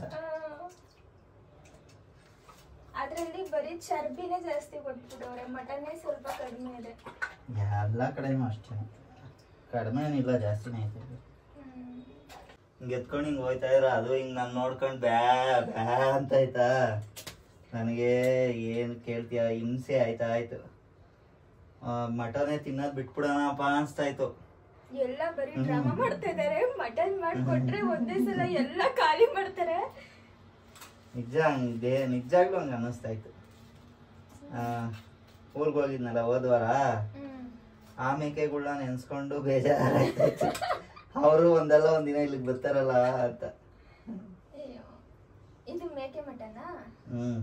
ಅದರಲ್ಲಿ ಬರೀ ಚರ್ಬಿನೇ ಜಾಸ್ತಿ ಕೊಟ್ಬಿಡೋರೆ ಮಟನ್ ಸ್ವಲ್ಪ ಕಡಿಮೆ ಇದೆ ಎಲ್ಲ ಕಡೆನೂ ಅಷ್ಟೇ ಕಡಿಮೆ ಏನಿಲ್ಲ ಜಾಸ್ತಿನೇ ಐತೆ ಹಿಂಗೆ ಎತ್ಕೊಂಡು ಹಿಂಗೆ ಹೋಯ್ತಾ ಇದ್ರ ಅದು ಹಿಂಗೆ ನಾನು ನೋಡ್ಕೊಂಡು ಬ್ಯಾ ಬ್ಯಾ ಅಂತ ಆಯ್ತಾ ನನಗೆ ಏನು ಕೇಳ್ತೀಯ ಹಿಂಸೆ ಆಯ್ತಾ ಆಯಿತು ಮಟನೇ ತಿನ್ನೋದು ಬಿಟ್ಬಿಡೋಣಪ್ಪ ಅನಿಸ್ತಾಯಿತ್ತು ಎಲ್ಲ ಬರೀ ಡ್ರಾಮಾ ಮಾಡ್ತಾ ಇದಾರೆ ಮಟನ್ ಮಾಡಿಕೊಟ್ರೆ ಒಂದೇ ಸಲ ಎಲ್ಲ ಖಾಲಿ ಮಾಡ್ತಾರೆ ನಿಜ ನಿಜಾಗ್ಲೂ ಹಂಗೆ ಅನ್ನಿಸ್ತಾ ಇತ್ತು ಊರಿಗೆ ಹೋಗಿದ್ನಲ್ಲ ಹೋದ್ವಾರ ಆ ಮೇಕೆಗಳನ್ನ ನೆನೆಸ್ಕೊಂಡು ಬೇಜಾರಾಗ್ತಾಯಿತ್ತು ಅವರು ಒಂದಲ್ಲ ಒಂದಿನ ಇಲ್ಲಿಗೆ ಬರ್ತಾರಲ್ಲ ಅಂತ ಇದು ಮೇಕೆ ಹ್ಮ್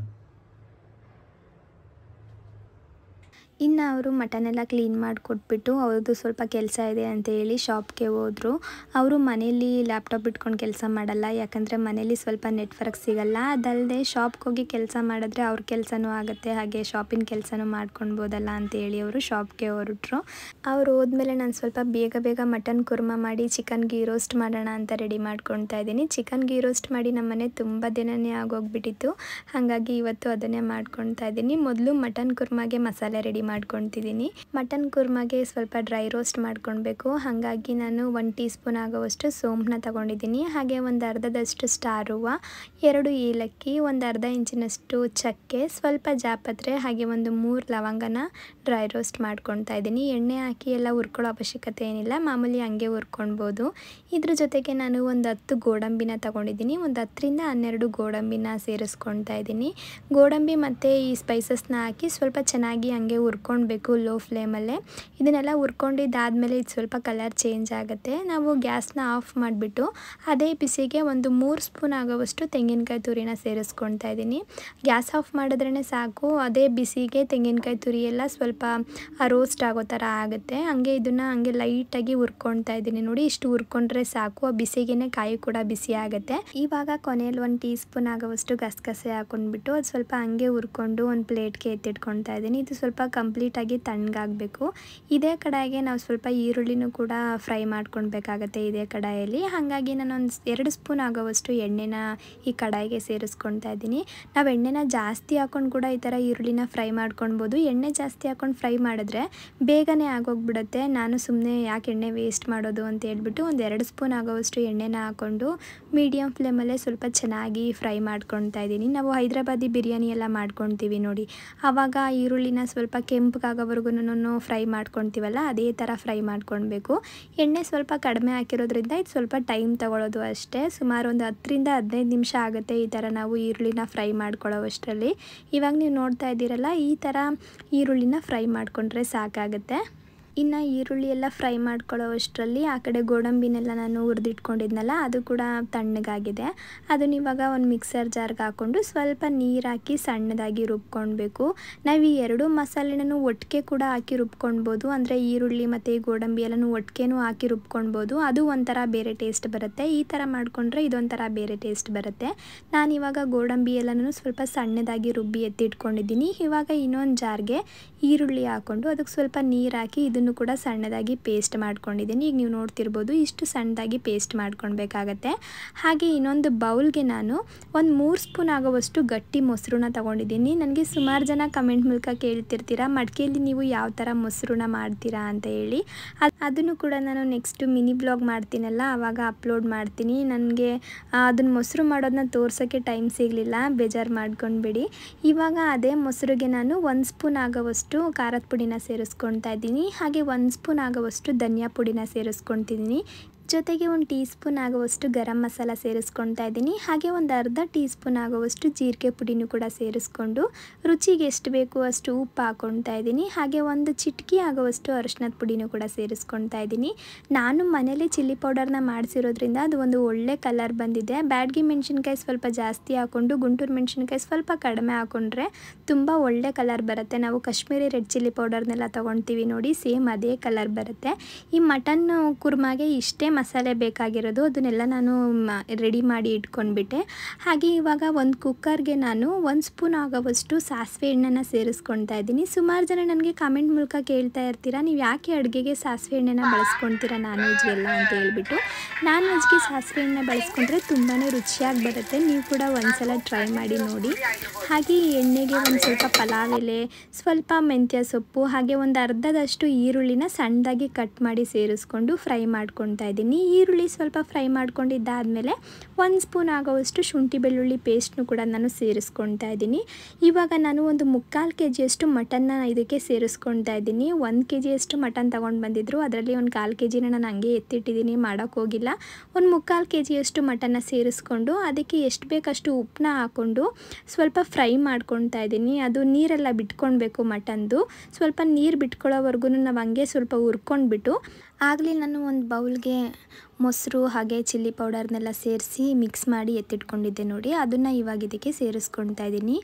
ಇನ್ನು ಅವರು ಮಟನೆಲ್ಲ ಕ್ಲೀನ್ ಮಾಡಿಕೊಟ್ಬಿಟ್ಟು ಅವ್ರದ್ದು ಸ್ವಲ್ಪ ಕೆಲಸ ಇದೆ ಅಂತ ಹೇಳಿ ಶಾಪ್ಗೆ ಹೋದರು ಅವರು ಮನೇಲಿ ಲ್ಯಾಪ್ಟಾಪ್ ಇಟ್ಕೊಂಡು ಕೆಲಸ ಮಾಡಲ್ಲ ಯಾಕಂದರೆ ಮನೇಲಿ ಸ್ವಲ್ಪ ನೆಟ್ವರ್ಕ್ ಸಿಗಲ್ಲ ಅದಲ್ಲದೆ ಶಾಪ್ಗೆ ಹೋಗಿ ಕೆಲಸ ಮಾಡಿದ್ರೆ ಅವ್ರ ಕೆಲಸನೂ ಆಗುತ್ತೆ ಹಾಗೆ ಶಾಪಿನ ಕೆಲಸನೂ ಮಾಡ್ಕೊಳ್ಬೋದಲ್ಲ ಅಂತೇಳಿ ಅವರು ಶಾಪ್ಗೆ ಹೊರಟರು ಅವ್ರು ಹೋದ್ಮೇಲೆ ನಾನು ಸ್ವಲ್ಪ ಬೇಗ ಬೇಗ ಮಟನ್ ಕುರ್ಮ ಮಾಡಿ ಚಿಕನ್ ಗೀ ರೋಸ್ಟ್ ಮಾಡೋಣ ಅಂತ ರೆಡಿ ಮಾಡ್ಕೊಳ್ತಾ ಇದ್ದೀನಿ ಚಿಕನ್ ಗೀ ರೋಸ್ಟ್ ಮಾಡಿ ನಮ್ಮನೆ ತುಂಬ ದಿನನೇ ಆಗೋಗ್ಬಿಟ್ಟಿತ್ತು ಹಾಗಾಗಿ ಇವತ್ತು ಅದನ್ನೇ ಮಾಡ್ಕೊಳ್ತಾ ಇದ್ದೀನಿ ಮೊದಲು ಮಟನ್ ಕುರ್ಮಾಗೆ ಮಸಾಲೆ ರೆಡಿ ರೆಡಿ ಮಟನ್ ಕುರ್ಮಾಗೆ ಸ್ವಲ್ಪ ಡ್ರೈ ರೋಸ್ಟ್ ಮಾಡ್ಕೊಳ್ಬೇಕು ಹಾಗಾಗಿ ನಾನು ಒನ್ ಟೀ ಸ್ಪೂನ್ ಆಗುವಷ್ಟು ಸೋಂಪನ್ನ ತಗೊಂಡಿದ್ದೀನಿ ಹಾಗೆ ಒಂದು ಅರ್ಧದಷ್ಟು ಸ್ಟಾರ್ ಹೂವು ಎರಡು ಏಲಕ್ಕಿ ಒಂದು ಅರ್ಧ ಇಂಚಿನಷ್ಟು ಚಕ್ಕೆ ಸ್ವಲ್ಪ ಜಾಪತ್ರೆ ಹಾಗೆ ಒಂದು ಮೂರು ಲವಂಗನ ಡ್ರೈ ರೋಸ್ಟ್ ಮಾಡ್ಕೊಳ್ತಾ ಇದ್ದೀನಿ ಎಣ್ಣೆ ಹಾಕಿ ಎಲ್ಲ ಹುರ್ಕೊಳ್ಳೋ ಅವಶ್ಯಕತೆ ಏನಿಲ್ಲ ಮಾಮೂಲಿ ಹಂಗೆ ಹುರ್ಕೊಳ್ಬೋದು ಇದ್ರ ಜೊತೆಗೆ ನಾನು ಒಂದು ಹತ್ತು ಗೋಡಂಬಿನ ತಗೊಂಡಿದ್ದೀನಿ ಒಂದು ಹತ್ತರಿಂದ ಹನ್ನೆರಡು ಗೋಡಂಬಿನ ಸೇರಿಸ್ಕೊಳ್ತಾ ಇದ್ದೀನಿ ಗೋಡಂಬಿ ಮತ್ತು ಈ ಸ್ಪೈಸಸ್ನ ಹಾಕಿ ಸ್ವಲ್ಪ ಚೆನ್ನಾಗಿ ಹಂಗೆ ಹುರ್ಕೊಂಡು ಹುರ್ಕೊಳ್ಬೇಕು ಲೋ ಫ್ಲೇಮಲ್ಲೇ ಇದನ್ನೆಲ್ಲ ಹುರ್ಕೊಂಡಿದ್ದಾದಮೇಲೆ ಇದು ಸ್ವಲ್ಪ ಕಲರ್ ಚೇಂಜ್ ಆಗುತ್ತೆ ನಾವು ಗ್ಯಾಸ್ನ ಆಫ್ ಮಾಡಿಬಿಟ್ಟು ಅದೇ ಬಿಸಿಗೆ ಒಂದು ಮೂರು ಸ್ಪೂನ್ ಆಗೋವಷ್ಟು ತೆಂಗಿನಕಾಯಿ ತುರಿನ ಸೇರಿಸ್ಕೊಳ್ತಾ ಇದ್ದೀನಿ ಗ್ಯಾಸ್ ಆಫ್ ಮಾಡಿದ್ರೇ ಸಾಕು ಅದೇ ಬಿಸಿಗೆ ತೆಂಗಿನಕಾಯಿ ತುರಿ ಎಲ್ಲ ಸ್ವಲ್ಪ ರೋಸ್ಟ್ ಆಗೋ ಥರ ಆಗುತ್ತೆ ಹಾಗೆ ಇದನ್ನು ಹಂಗೆ ಲೈಟಾಗಿ ಹುರ್ಕೊಳ್ತಾ ಇದ್ದೀನಿ ನೋಡಿ ಇಷ್ಟು ಹುರ್ಕೊಂಡ್ರೆ ಸಾಕು ಆ ಬಿಸಿಗೆನೇ ಕಾಯಿ ಕೂಡ ಬಿಸಿ ಆಗುತ್ತೆ ಇವಾಗ ಕೊನೆಯಲ್ಲಿ ಒಂದು ಟೀ ಸ್ಪೂನ್ ಆಗೋವಷ್ಟು ಗಸಗಸೆ ಹಾಕೊಂಡ್ಬಿಟ್ಟು ಅದು ಸ್ವಲ್ಪ ಹಂಗೆ ಹುರ್ಕೊಂಡು ಒಂದು ಪ್ಲೇಟ್ಗೆ ಎತ್ತಿಟ್ಕೊಳ್ತಾ ಇದ್ದೀನಿ ಇದು ಸ್ವಲ್ಪ ಕಂಪ್ಲೀಟಾಗಿ ತಣ್ಣಗಾಗಬೇಕು ಇದೇ ಕಡಾಯಿಗೆ ನಾವು ಸ್ವಲ್ಪ ಈರುಳ್ಳಿನೂ ಕೂಡ ಫ್ರೈ ಮಾಡ್ಕೊಳ್ಬೇಕಾಗತ್ತೆ ಇದೇ ಕಡಾಯಲ್ಲಿ ಹಾಗಾಗಿ ನಾನು ಒಂದು ಎರಡು ಸ್ಪೂನ್ ಆಗೋವಷ್ಟು ಎಣ್ಣೆನ ಈ ಕಡಾಯಿಗೆ ಸೇರಿಸ್ಕೊಳ್ತಾ ಇದ್ದೀನಿ ನಾವು ಎಣ್ಣೆನ ಜಾಸ್ತಿ ಹಾಕ್ಕೊಂಡು ಕೂಡ ಈ ಥರ ಈರುಳ್ಳಿನ ಫ್ರೈ ಮಾಡ್ಕೊಳ್ಬೋದು ಎಣ್ಣೆ ಜಾಸ್ತಿ ಹಾಕೊಂಡು ಫ್ರೈ ಮಾಡಿದ್ರೆ ಬೇಗನೆ ಆಗೋಗ್ಬಿಡುತ್ತೆ ನಾನು ಸುಮ್ಮನೆ ಯಾಕೆ ಎಣ್ಣೆ ವೇಸ್ಟ್ ಮಾಡೋದು ಅಂತ ಹೇಳ್ಬಿಟ್ಟು ಒಂದು ಎರಡು ಸ್ಪೂನ್ ಆಗೋವಷ್ಟು ಎಣ್ಣೆನ ಹಾಕ್ಕೊಂಡು ಮೀಡಿಯಮ್ ಫ್ಲೇಮಲ್ಲೇ ಸ್ವಲ್ಪ ಚೆನ್ನಾಗಿ ಫ್ರೈ ಮಾಡ್ಕೊಳ್ತಾ ಇದ್ದೀನಿ ನಾವು ಹೈದರಾಬಾದಿ ಬಿರಿಯಾನಿ ಎಲ್ಲ ಮಾಡ್ಕೊಳ್ತೀವಿ ನೋಡಿ ಆವಾಗ ಈರುಳ್ಳಿನ ಸ್ವಲ್ಪ ಕೆಂಪಗಾಗೋವರೆಗೂ ಫ್ರೈ ಮಾಡ್ಕೊಳ್ತೀವಲ್ಲ ಅದೇ ಥರ ಫ್ರೈ ಮಾಡ್ಕೊಳ್ಬೇಕು ಎಣ್ಣೆ ಸ್ವಲ್ಪ ಕಡಿಮೆ ಹಾಕಿರೋದ್ರಿಂದ ಇದು ಸ್ವಲ್ಪ ಟೈಮ್ ತಗೊಳ್ಳೋದು ಅಷ್ಟೇ ಸುಮಾರು ಒಂದು ಹತ್ತರಿಂದ ಹದಿನೈದು ನಿಮಿಷ ಆಗುತ್ತೆ ಈ ಥರ ನಾವು ಈರುಳ್ಳಿನ ಫ್ರೈ ಮಾಡ್ಕೊಳ್ಳೋವಷ್ಟರಲ್ಲಿ ಇವಾಗ ನೀವು ನೋಡ್ತಾ ಇದ್ದೀರಲ್ಲ ಈ ಥರ ಈರುಳ್ಳಿನ ಫ್ರೈ ಮಾಡಿಕೊಂಡ್ರೆ ಸಾಕಾಗುತ್ತೆ ಇನ್ನು ಈರುಳ್ಳಿ ಎಲ್ಲ ಫ್ರೈ ಮಾಡ್ಕೊಳ್ಳೋ ಅಷ್ಟರಲ್ಲಿ ಆ ಕಡೆ ಗೋಡಂಬಿನೆಲ್ಲ ನಾನು ಹುರಿದಿಟ್ಕೊಂಡಿದ್ನಲ್ಲ ಅದು ಕೂಡ ತಣ್ಣಗಾಗಿದೆ ಅದನ್ನ ಇವಾಗ ಒಂದು ಮಿಕ್ಸರ್ ಜಾರ್ಗೆ ಹಾಕ್ಕೊಂಡು ಸ್ವಲ್ಪ ನೀರು ಹಾಕಿ ಸಣ್ಣದಾಗಿ ರುಬ್ಕೊಳ್ಬೇಕು ನಾವು ಈ ಎರಡು ಮಸಾಲೆನೂ ಒಟ್ಟಿಗೆ ಕೂಡ ಹಾಕಿ ರುಬ್ಕೊಳ್ಬೋದು ಅಂದರೆ ಈರುಳ್ಳಿ ಮತ್ತು ಗೋಡಂಬಿ ಎಲ್ಲನೂ ಒಟ್ಟಿಗೆನೂ ಹಾಕಿ ರುಬ್ಕೊಳ್ಬೋದು ಅದು ಒಂಥರ ಬೇರೆ ಟೇಸ್ಟ್ ಬರುತ್ತೆ ಈ ಥರ ಮಾಡಿಕೊಂಡ್ರೆ ಇದೊಂಥರ ಬೇರೆ ಟೇಸ್ಟ್ ಬರುತ್ತೆ ನಾನಿವಾಗ ಗೋಡಂಬಿ ಎಲ್ಲನೂ ಸ್ವಲ್ಪ ಸಣ್ಣದಾಗಿ ರುಬ್ಬಿ ಎತ್ತಿಟ್ಕೊಂಡಿದ್ದೀನಿ ಇವಾಗ ಇನ್ನೊಂದು ಜಾರ್ಗೆ ಈರುಳ್ಳಿ ಹಾಕ್ಕೊಂಡು ಅದಕ್ಕೆ ಸ್ವಲ್ಪ ನೀರು ಹಾಕಿ ಇದನ್ನು ಅದನ್ನು ಕೂಡ ಸಣ್ಣದಾಗಿ ಪೇಸ್ಟ್ ಮಾಡ್ಕೊಂಡಿದ್ದೀನಿ ಈಗ ನೀವು ನೋಡ್ತಿರ್ಬೋದು ಇಷ್ಟು ಸಣ್ಣದಾಗಿ ಪೇಸ್ಟ್ ಮಾಡ್ಕೊಳ್ಬೇಕಾಗತ್ತೆ ಹಾಗೆ ಇನ್ನೊಂದು ಬೌಲ್ಗೆ ನಾನು ಒಂದು ಮೂರು ಸ್ಪೂನ್ ಆಗೋವಷ್ಟು ಗಟ್ಟಿ ಮೊಸರನ್ನ ತೊಗೊಂಡಿದ್ದೀನಿ ನನಗೆ ಸುಮಾರು ಜನ ಕಮೆಂಟ್ ಮೂಲಕ ಕೇಳ್ತಿರ್ತೀರಾ ಮಡಿಕೆಯಲ್ಲಿ ನೀವು ಯಾವ ಥರ ಮೊಸರನ್ನ ಮಾಡ್ತೀರಾ ಅಂತ ಹೇಳಿ ಅದನ್ನು ಕೂಡ ನಾನು ನೆಕ್ಸ್ಟು ಮಿನಿ ಬ್ಲಾಗ್ ಮಾಡ್ತೀನಲ್ಲ ಆವಾಗ ಅಪ್ಲೋಡ್ ಮಾಡ್ತೀನಿ ನನಗೆ ಅದನ್ನು ಮೊಸರು ಮಾಡೋದನ್ನ ತೋರ್ಸೋಕ್ಕೆ ಟೈಮ್ ಸಿಗಲಿಲ್ಲ ಬೇಜಾರು ಮಾಡ್ಕೊಂಡ್ಬಿಡಿ ಇವಾಗ ಅದೇ ಮೊಸರಿಗೆ ನಾನು ಒಂದು ಸ್ಪೂನ್ ಆಗೋವಷ್ಟು ಖಾರದ ಪುಡಿನ ಸೇರಿಸ್ಕೊಳ್ತಾ ಇದ್ದೀನಿ ಹಾಗೆ ಹಾಗೆ ಒಂದು ಸ್ಪೂನ್ ಆಗುವಷ್ಟು ಧನಿಯಾ ಪುಡಿನ ಸೇರಿಸ್ಕೊಳ್ತಿದ್ದೀನಿ ಜೊತೆಗೆ ಒಂದು ಟೀ ಸ್ಪೂನ್ ಆಗುವಷ್ಟು ಗರಂ ಮಸಾಲ ಸೇರಿಸ್ಕೊಳ್ತಾ ಇದ್ದೀನಿ ಹಾಗೆ ಒಂದು ಅರ್ಧ ಟೀ ಸ್ಪೂನ್ ಆಗುವಷ್ಟು ಜೀರಿಗೆ ಪುಡಿನೂ ಕೂಡ ಸೇರಿಸ್ಕೊಂಡು ರುಚಿಗೆ ಎಷ್ಟು ಬೇಕು ಅಷ್ಟು ಉಪ್ಪು ಹಾಕೊಳ್ತಾ ಇದ್ದೀನಿ ಹಾಗೆ ಒಂದು ಚಿಟಕಿ ಆಗುವಷ್ಟು ಅರಿಶಿನದ ಪುಡಿನೂ ಕೂಡ ಸೇರಿಸ್ಕೊಳ್ತಾ ಇದ್ದೀನಿ ನಾನು ಮನೇಲಿ ಚಿಲ್ಲಿ ಪೌಡರ್ನ ಮಾಡಿಸಿರೋದ್ರಿಂದ ಅದು ಒಂದು ಒಳ್ಳೆ ಕಲರ್ ಬಂದಿದೆ ಬ್ಯಾಡ್ಗಿ ಮೆಣಸಿನ್ಕಾಯಿ ಸ್ವಲ್ಪ ಜಾಸ್ತಿ ಹಾಕ್ಕೊಂಡು ಗುಂಟೂರು ಮೆಣಸಿನ್ಕಾಯಿ ಸ್ವಲ್ಪ ಕಡಿಮೆ ಹಾಕ್ಕೊಂಡ್ರೆ ತುಂಬ ಒಳ್ಳೆ ಕಲರ್ ಬರುತ್ತೆ ನಾವು ಕಾಶ್ಮೀರಿ ರೆಡ್ ಚಿಲ್ಲಿ ಪೌಡರ್ನೆಲ್ಲ ತೊಗೊಳ್ತೀವಿ ನೋಡಿ ಸೇಮ್ ಅದೇ ಕಲರ್ ಬರುತ್ತೆ ಈ ಮಟನ್ ಕುರ್ಮಾಗೆ ಇಷ್ಟೇ ಮಸಾಲೆ ಬೇಕಾಗಿರೋದು ಅದನ್ನೆಲ್ಲ ನಾನು ರೆಡಿ ಮಾಡಿ ಇಟ್ಕೊಂಡ್ಬಿಟ್ಟೆ ಹಾಗೆ ಇವಾಗ ಒಂದು ಕುಕ್ಕರ್ಗೆ ನಾನು ಒಂದು ಸ್ಪೂನ್ ಆಗೋವಷ್ಟು ಸಾಸಿವೆ ಎಣ್ಣೆನ ಸೇರಿಸ್ಕೊಳ್ತಾ ಇದ್ದೀನಿ ಸುಮಾರು ಜನ ನನಗೆ ಕಮೆಂಟ್ ಮೂಲಕ ಕೇಳ್ತಾ ಇರ್ತೀರಾ ನೀವು ಯಾಕೆ ಅಡುಗೆಗೆ ಸಾಸಿವೆ ಎಣ್ಣೆನ ಬಳಸ್ಕೊಳ್ತೀರಾ ನಾನ್ ವೆಜ್ಗೆಲ್ಲ ಅಂತ ಹೇಳ್ಬಿಟ್ಟು ನಾನ್ ವೆಜ್ಗೆ ಸಾಸಿವೆ ಎಣ್ಣೆ ಬಳಸ್ಕೊಂಡ್ರೆ ತುಂಬಾ ರುಚಿಯಾಗಿ ಬರುತ್ತೆ ನೀವು ಕೂಡ ಒಂದ್ಸಲ ಟ್ರೈ ಮಾಡಿ ನೋಡಿ ಹಾಗೆ ಎಣ್ಣೆಗೆ ಒಂದು ಸ್ವಲ್ಪ ಪಲಾವ್ ಎಲೆ ಸ್ವಲ್ಪ ಮೆಂತ್ಯ ಸೊಪ್ಪು ಹಾಗೆ ಒಂದು ಅರ್ಧದಷ್ಟು ಈರುಳ್ಳಿನ ಸಣ್ಣದಾಗಿ ಕಟ್ ಮಾಡಿ ಸೇರಿಸ್ಕೊಂಡು ಫ್ರೈ ಮಾಡ್ಕೊಳ್ತಾ ಇದ್ದೀನಿ ನೀ ಈರುಳ್ಳಿ ಸ್ವಲ್ಪ ಫ್ರೈ ಮಾಡ್ಕೊಂಡಿದ್ದಾದಮೇಲೆ ಒಂದು ಸ್ಪೂನ್ ಆಗೋವಷ್ಟು ಶುಂಠಿ ಬೆಳ್ಳುಳ್ಳಿ ಪೇಸ್ಟ್ನು ಕೂಡ ನಾನು ಸೇರಿಸ್ಕೊಳ್ತಾ ಇದ್ದೀನಿ ಇವಾಗ ನಾನು ಒಂದು ಮುಕ್ಕಾಲು ಕೆ ಜಿಯಷ್ಟು ಮಟನ್ನ ಇದಕ್ಕೆ ಸೇರಿಸ್ಕೊಳ್ತಾ ಇದ್ದೀನಿ ಒಂದು ಕೆ ಜಿಯಷ್ಟು ಮಟನ್ ತೊಗೊಂಡು ಬಂದಿದ್ದರು ಅದರಲ್ಲಿ ಒಂದು ಕಾಲು ಕೆ ಜಿನ ನಾನು ಹಂಗೆ ಎತ್ತಿಟ್ಟಿದ್ದೀನಿ ಮಾಡೋಕ್ಕೋಗಿಲ್ಲ ಒಂದು ಮುಕ್ಕಾಲು ಕೆ ಜಿಯಷ್ಟು ಮಟನ್ನ ಸೇರಿಸ್ಕೊಂಡು ಅದಕ್ಕೆ ಎಷ್ಟು ಬೇಕಷ್ಟು ಉಪ್ಪನ್ನ ಹಾಕ್ಕೊಂಡು ಸ್ವಲ್ಪ ಫ್ರೈ ಮಾಡ್ಕೊಳ್ತಾ ಇದ್ದೀನಿ ಅದು ನೀರೆಲ್ಲ ಬಿಟ್ಕೊಳ್ಬೇಕು ಮಟನ್ದು ಸ್ವಲ್ಪ ನೀರು ಬಿಟ್ಕೊಳ್ಳೋವರೆಗೂ ನಾವು ಹಂಗೆ ಸ್ವಲ್ಪ ಹುರ್ಕೊಂಡ್ಬಿಟ್ಟು ಆಗಲಿ ನಾನು ಒಂದು ಬೌಲ್ಗೆ ಮೊಸರು ಹಾಗೆ ಚಿಲ್ಲಿ ಪೌಡರ್ನೆಲ್ಲ ಸೇರಿಸಿ ಮಿಕ್ಸ್ ಮಾಡಿ ಎತ್ತಿಟ್ಕೊಂಡಿದ್ದೆ ನೋಡಿ ಅದನ್ನು ಇವಾಗ ಇದಕ್ಕೆ ಸೇರಿಸ್ಕೊಳ್ತಾ ಇದ್ದೀನಿ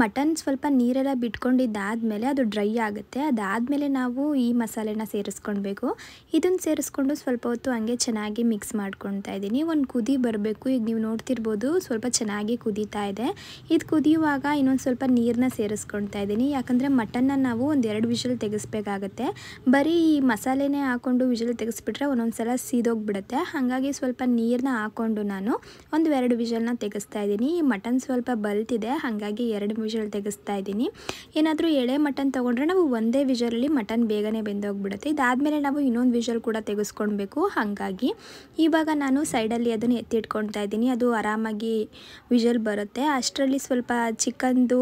ಮಟನ್ ಸ್ವಲ್ಪ ನೀರೆಲ್ಲ ಬಿಟ್ಕೊಂಡಿದ್ದಾದಮೇಲೆ ಅದು ಡ್ರೈ ಆಗುತ್ತೆ ಅದಾದಮೇಲೆ ನಾವು ಈ ಮಸಾಲೆನ ಸೇರಿಸ್ಕೊಳ್ಬೇಕು ಇದನ್ನು ಸೇರಿಸ್ಕೊಂಡು ಸ್ವಲ್ಪ ಹೊತ್ತು ಹಂಗೆ ಚೆನ್ನಾಗಿ ಮಿಕ್ಸ್ ಮಾಡ್ಕೊಳ್ತಾ ಇದ್ದೀನಿ ಒಂದು ಕುದಿ ಬರಬೇಕು ಈಗ ನೀವು ನೋಡ್ತಿರ್ಬೋದು ಸ್ವಲ್ಪ ಚೆನ್ನಾಗಿ ಕುದೀತಾ ಇದೆ ಇದು ಕುದಿಯುವಾಗ ಇನ್ನೊಂದು ಸ್ವಲ್ಪ ನೀರನ್ನ ಸೇರಿಸ್ಕೊಳ್ತಾ ಇದ್ದೀನಿ ಯಾಕಂದರೆ ಮಟನ್ನ ನಾವು ಒಂದೆರಡು ವಿಷಲ್ ತೆಗೆಸ್ಬೇಕಾಗತ್ತೆ ಬರೀ ಈ ಮಸಾಲೆನೇ ಹಾಕ್ಕೊಂಡು ವಿಷಲ್ ತೆಗೆಸ್ಬಿಟ್ರೆ ಒಂದೊಂದು ಸಲ ಸೀದೋಗಿಬಿಡುತ್ತೆ ಹಾಗಾಗಿ ಸ್ವಲ್ಪ ನೀರನ್ನ ಹಾಕ್ಕೊಂಡು ನಾನು ಒಂದು ಎರಡು ವಿಷಲ್ನ ತೆಗೆಸ್ತಾ ಇದ್ದೀನಿ ಈ ಮಟನ್ ಸ್ವಲ್ಪ ಬಲ್ತಿದೆ ಹಾಗಾಗಿ ಎರಡು ವಿಷಲ್ ತೆಗೆಸ್ತಾ ಇದ್ದೀನಿ ಏನಾದರೂ ಎಳೆ ಮಟನ್ ತೊಗೊಂಡ್ರೆ ನಾವು ಒಂದೇ ವಿಷಲಲ್ಲಿ ಮಟನ್ ಬೇಗನೆ ಬೆಂದೋಗ್ಬಿಡುತ್ತೆ ಇದಾದಮೇಲೆ ನಾವು ಇನ್ನೊಂದು ವಿಷಲ್ ಕೂಡ ತೆಗೆಸ್ಕೊಳ್ಬೇಕು ಹಾಗಾಗಿ ಇವಾಗ ನಾನು ಸೈಡಲ್ಲಿ ಅದನ್ನು ಎತ್ತಿಟ್ಕೊಳ್ತಾ ಇದ್ದೀನಿ ಅದು ಆರಾಮಾಗಿ ವಿಷಲ್ ಬರುತ್ತೆ ಅಷ್ಟರಲ್ಲಿ ಸ್ವಲ್ಪ ಚಿಕನ್ದು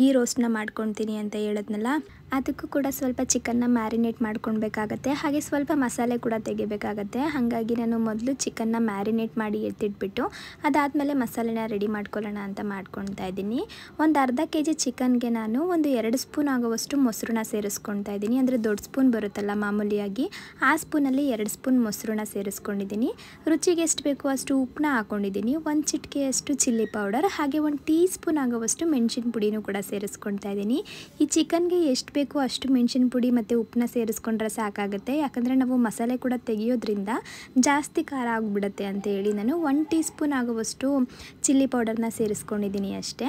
ಗೀ ರೋಸ್ಟ್ನ ಮಾಡ್ಕೊಳ್ತೀನಿ ಅಂತ ಹೇಳಿದ್ನಲ್ಲ ಅದಕ್ಕೂ ಕೂಡ ಸ್ವಲ್ಪ ಚಿಕನ್ನ ಮ್ಯಾರಿನೇಟ್ ಮಾಡ್ಕೊಳ್ಬೇಕಾಗತ್ತೆ ಹಾಗೆ ಸ್ವಲ್ಪ ಮಸಾಲೆ ಕೂಡ ತೆಗಿಬೇಕಾಗತ್ತೆ ಹಾಗಾಗಿ ನಾನು ಮೊದಲು ಚಿಕನ್ನ ಮ್ಯಾರಿನೇಟ್ ಮಾಡಿ ಎತ್ತಿಟ್ಬಿಟ್ಟು ಅದಾದಮೇಲೆ ಮಸಾಲೆನ ರೆಡಿ ಮಾಡ್ಕೊಳ್ಳೋಣ ಅಂತ ಮಾಡ್ಕೊಳ್ತಾ ಇದ್ದೀನಿ ಒಂದು ಅರ್ಧ ಕೆ ಜಿ ಚಿಕನ್ಗೆ ನಾನು ಒಂದು ಎರಡು ಸ್ಪೂನ್ ಆಗುವಷ್ಟು ಮೊಸರನ್ನ ಸೇರಿಸ್ಕೊಳ್ತಾ ಇದ್ದೀನಿ ಅಂದರೆ ದೊಡ್ಡ ಸ್ಪೂನ್ ಬರುತ್ತಲ್ಲ ಮಾಮೂಲಿಯಾಗಿ ಆ ಸ್ಪೂನಲ್ಲಿ ಎರಡು ಸ್ಪೂನ್ ಮೊಸರನ್ನ ಸೇರಿಸ್ಕೊಂಡಿದ್ದೀನಿ ರುಚಿಗೆ ಎಷ್ಟು ಬೇಕೋ ಅಷ್ಟು ಉಪ್ಪನ್ನ ಹಾಕ್ಕೊಂಡಿದ್ದೀನಿ ಒಂದು ಚಿಟಿಕೆಯಷ್ಟು ಚಿಲ್ಲಿ ಪೌಡರ್ ಹಾಗೆ ಒಂದು ಟೀ ಸ್ಪೂನ್ ಆಗುವಷ್ಟು ಮೆಣಸಿನ ಪುಡಿನೂ ಕೂಡ ಸೇರಿಸ್ಕೊಳ್ತಾ ಇದ್ದೀನಿ ಈ ಚಿಕನ್ಗೆ ಎಷ್ಟು ಬೇಕು ಅಷ್ಟು ಮೆಣಸಿನ ಪುಡಿ ಮತ್ತು ಉಪ್ಪನ್ನ ಸೇರಿಸ್ಕೊಂಡ್ರೆ ಸಾಕಾಗುತ್ತೆ ಯಾಕಂದರೆ ನಾವು ಮಸಾಲೆ ಕೂಡ ತೆಗೆಯೋದ್ರಿಂದ ಜಾಸ್ತಿ ಖಾರ ಆಗಿಬಿಡುತ್ತೆ ಅಂತೇಳಿ ನಾನು ಒನ್ ಟೀ ಸ್ಪೂನ್ ಆಗುವಷ್ಟು ಚಿಲ್ಲಿ ಪೌಡರ್ನ ಸೇರಿಸ್ಕೊಂಡಿದ್ದೀನಿ ಅಷ್ಟೇ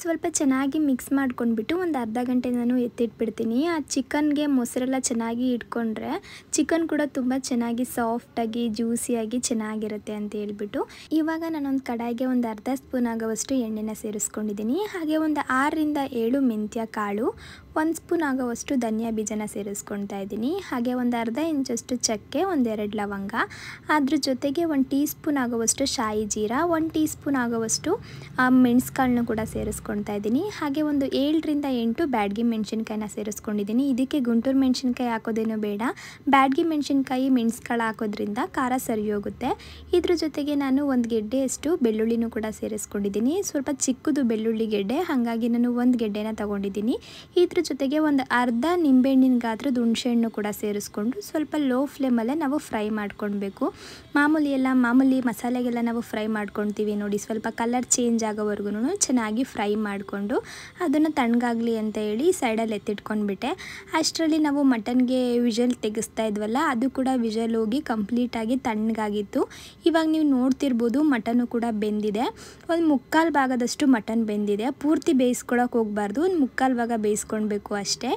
ಸ್ವಲ್ಪ ಚೆನ್ನಾಗಿ ಮಿಕ್ಸ್ ಮಾಡ್ಕೊಂಡ್ಬಿಟ್ಟು ಒಂದು ಅರ್ಧ ಗಂಟೆ ನಾನು ಎತ್ತಿಟ್ಬಿಡ್ತೀನಿ ಆ ಚಿಕನ್ಗೆ ಮೊಸರೆಲ್ಲ ಚೆನ್ನಾಗಿ ಇಟ್ಕೊಂಡ್ರೆ ಚಿಕನ್ ಕೂಡ ತುಂಬ ಚೆನ್ನಾಗಿ ಸಾಫ್ಟಾಗಿ ಜ್ಯೂಸಿಯಾಗಿ ಚೆನ್ನಾಗಿರುತ್ತೆ ಅಂತ ಹೇಳ್ಬಿಟ್ಟು ಇವಾಗ ನಾನೊಂದು ಕಡಾಯಿಗೆ ಒಂದು ಅರ್ಧ ಸ್ಪೂನ್ ಆಗುವಷ್ಟು ಎಣ್ಣೆನ ಸೇರಿಸ್ಕೊಂಡಿದ್ದೀನಿ ಹಾಗೆ ಒಂದು ಆರರಿಂದ ಏಳು ಮೆಂತ್ಯ ಕಾಳು ಒಂದು ಸ್ಪೂನ್ ಆಗೋವಷ್ಟು ಧನಿಯಾ ಬೀಜನ ಸೇರಿಸ್ಕೊಳ್ತಾ ಇದ್ದೀನಿ ಹಾಗೆ ಒಂದು ಅರ್ಧ ಇಂಚಷ್ಟು ಚಕ್ಕೆ ಒಂದೆರಡು ಲವಂಗ ಅದ್ರ ಜೊತೆಗೆ ಒಂದು ಟೀ ಸ್ಪೂನ್ ಆಗೋವಷ್ಟು ಶಾಯಿ ಜೀರಾ ಒಂದು ಟೀ ಸ್ಪೂನ್ ಆಗೋವಷ್ಟು ಮೆಣಸುಕಾಳನ್ನು ಕೂಡ ಸೇರಿಸ್ಕೊಳ್ತಾ ಇದ್ದೀನಿ ಹಾಗೆ ಒಂದು ಏಳರಿಂದ ಎಂಟು ಬ್ಯಾಡ್ಗಿ ಮೆಣಸಿನ್ಕಾಯಿನ ಸೇರಿಸ್ಕೊಂಡಿದ್ದೀನಿ ಇದಕ್ಕೆ ಗುಂಟೂರು ಮೆಣಸಿನ್ಕಾಯಿ ಹಾಕೋದೇನೂ ಬೇಡ ಬ್ಯಾಡ್ಗಿ ಮೆಣಸಿನ್ಕಾಯಿ ಮೆಣಸುಕಾಳು ಹಾಕೋದ್ರಿಂದ ಖಾರ ಸರಿ ಹೋಗುತ್ತೆ ಇದ್ರ ಜೊತೆಗೆ ನಾನು ಒಂದು ಗೆಡ್ಡೆಯಷ್ಟು ಬೆಳ್ಳುಳ್ಳಿನೂ ಕೂಡ ಸೇರಿಸ್ಕೊಂಡಿದ್ದೀನಿ ಸ್ವಲ್ಪ ಚಿಕ್ಕದು ಬೆಳ್ಳುಳ್ಳಿ ಗೆಡ್ಡೆ ಹಾಗಾಗಿ ನಾನು ಒಂದು ಗೆಡ್ಡೆನ ತಗೊಂಡಿದ್ದೀನಿ ಇದ್ರ ಜೊತೆಗೆ ಒಂದು ಅರ್ಧ ನಿಂಬೆಹಣ್ಣಿನ ಗಾತ್ರದ ಹುಣಸೆಹಣ್ಣು ಕೂಡ ಸೇರಿಸ್ಕೊಂಡು ಸ್ವಲ್ಪ ಲೋ ಫ್ಲೇಮಲ್ಲೇ ನಾವು ಫ್ರೈ ಮಾಡ್ಕೊಳ್ಬೇಕು ಮಾಮೂಲಿ ಎಲ್ಲ ಮಾಮೂಲಿ ಮಸಾಲೆಗೆಲ್ಲ ನಾವು ಫ್ರೈ ಮಾಡ್ಕೊಳ್ತೀವಿ ನೋಡಿ ಸ್ವಲ್ಪ ಕಲರ್ ಚೇಂಜ್ ಆಗೋವರೆಗೂ ಚೆನ್ನಾಗಿ ಫ್ರೈ ಮಾಡಿಕೊಂಡು ಅದನ್ನು ತಣ್ಣಗಾಗಲಿ ಅಂತ ಹೇಳಿ ಸೈಡಲ್ಲಿ ಎತ್ತಿಟ್ಕೊಂಡ್ಬಿಟ್ಟೆ ಅಷ್ಟರಲ್ಲಿ ನಾವು ಮಟನ್ಗೆ ವಿಜಲ್ ತೆಗೆಸ್ತಾ ಇದ್ವಲ್ಲ ಅದು ಕೂಡ ವಿಜಲ್ ಹೋಗಿ ಕಂಪ್ಲೀಟಾಗಿ ತಣ್ಣಗಾಗಿತ್ತು ಇವಾಗ ನೀವು ನೋಡ್ತಿರ್ಬೋದು ಮಟನು ಕೂಡ ಬೆಂದಿದೆ ಒಂದು ಮುಕ್ಕಾಲು ಭಾಗದಷ್ಟು ಮಟನ್ ಬೆಂದಿದೆ ಪೂರ್ತಿ ಬೇಯಿಸ್ಕೊಳಕ್ಕೆ ಹೋಗಬಾರ್ದು ಒಂದು ಮುಕ್ಕಾಲು ಭಾಗ ಬೇಯಿಸ್ಕೊಂಡ್ಬೇಕು ಮಾಡಬೇಕು ಅಷ್ಟೇ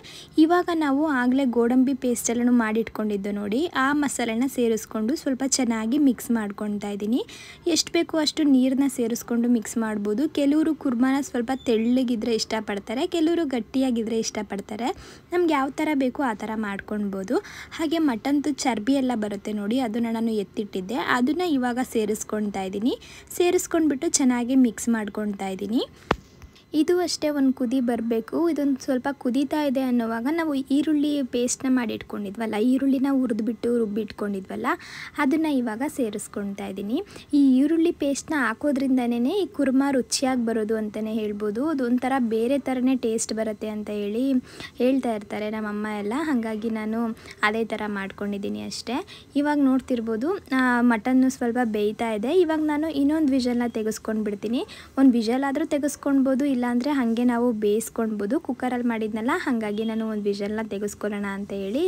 ಇವಾಗ ನಾವು ಆಗಲೇ ಗೋಡಂಬಿ ಪೇಸ್ಟೆಲ್ಲೂ ಮಾಡಿಟ್ಕೊಂಡಿದ್ದು ನೋಡಿ ಆ ಮಸಾಲೆನ ಸೇರಿಸ್ಕೊಂಡು ಸ್ವಲ್ಪ ಚೆನ್ನಾಗಿ ಮಿಕ್ಸ್ ಮಾಡ್ಕೊತಾ ಇದ್ದೀನಿ ಎಷ್ಟು ಬೇಕು ಅಷ್ಟು ನೀರನ್ನ ಸೇರಿಸ್ಕೊಂಡು ಮಿಕ್ಸ್ ಮಾಡ್ಬೋದು ಕೆಲವರು ಕುರ್ಮಾನ ಸ್ವಲ್ಪ ತೆಳ್ಳಗಿದ್ರೆ ಇಷ್ಟಪಡ್ತಾರೆ ಕೆಲವರು ಗಟ್ಟಿಯಾಗಿದ್ದರೆ ಇಷ್ಟಪಡ್ತಾರೆ ನಮ್ಗೆ ಯಾವ ಥರ ಬೇಕು ಆ ಥರ ಮಾಡ್ಕೊಳ್ಬೋದು ಹಾಗೆ ಮಟನ್ದು ಚರ್ಬಿ ಎಲ್ಲ ಬರುತ್ತೆ ನೋಡಿ ಅದನ್ನು ನಾನು ಎತ್ತಿಟ್ಟಿದ್ದೆ ಅದನ್ನು ಇವಾಗ ಸೇರಿಸ್ಕೊಳ್ತಾ ಇದ್ದೀನಿ ಸೇರಿಸ್ಕೊಂಡ್ಬಿಟ್ಟು ಚೆನ್ನಾಗಿ ಮಿಕ್ಸ್ ಮಾಡ್ಕೊಳ್ತಾ ಇದ್ದೀನಿ ಇದು ಅಷ್ಟೇ ಒಂದು ಕುದಿ ಬರಬೇಕು ಇದೊಂದು ಸ್ವಲ್ಪ ಕುದೀತಾ ಇದೆ ಅನ್ನೋವಾಗ ನಾವು ಈರುಳ್ಳಿ ಪೇಸ್ಟ್ನ ಮಾಡಿಟ್ಕೊಂಡಿದ್ವಲ್ಲ ಈರುಳ್ಳಿನ ಹುರಿದ್ಬಿಟ್ಟು ರುಬ್ಬಿಟ್ಕೊಂಡಿದ್ವಲ್ಲ ಅದನ್ನು ಇವಾಗ ಸೇರಿಸ್ಕೊಳ್ತಾ ಇದ್ದೀನಿ ಈ ಈರುಳ್ಳಿ ಪೇಸ್ಟ್ನ ಹಾಕೋದ್ರಿಂದನೇ ಈ ಕುರ್ಮ ರುಚಿಯಾಗಿ ಬರೋದು ಅಂತಲೇ ಹೇಳ್ಬೋದು ಅದೊಂಥರ ಬೇರೆ ಥರನೇ ಟೇಸ್ಟ್ ಬರುತ್ತೆ ಅಂತ ಹೇಳಿ ಹೇಳ್ತಾ ಇರ್ತಾರೆ ನಮ್ಮಮ್ಮ ಎಲ್ಲ ಹಾಗಾಗಿ ನಾನು ಅದೇ ಥರ ಮಾಡ್ಕೊಂಡಿದ್ದೀನಿ ಅಷ್ಟೇ ಇವಾಗ ನೋಡ್ತಿರ್ಬೋದು ಮಟನ್ನು ಸ್ವಲ್ಪ ಬೇಯ್ತಾ ಇದೆ ಇವಾಗ ನಾನು ಇನ್ನೊಂದು ವಿಷಲ್ನ ತೆಗೆಸ್ಕೊಂಡು ಬಿಡ್ತೀನಿ ಒಂದು ವಿಷಲ್ ಆದರೂ ತೆಗೆಸ್ಕೊಳ್ಬೋದು ಇಲ್ಲಾಂದರೆ ಹಾಗೆ ನಾವು ಬೇಯಿಸ್ಕೊಳ್ಬೋದು ಕುಕ್ಕರಲ್ಲಿ ಮಾಡಿದ್ನಲ್ಲ ಹಾಗಾಗಿ ನಾನು ಒಂದು ವಿಷಲ್ನ ತೆಗೆಸ್ಕೊಳ್ಳೋಣ ಅಂತ ಹೇಳಿ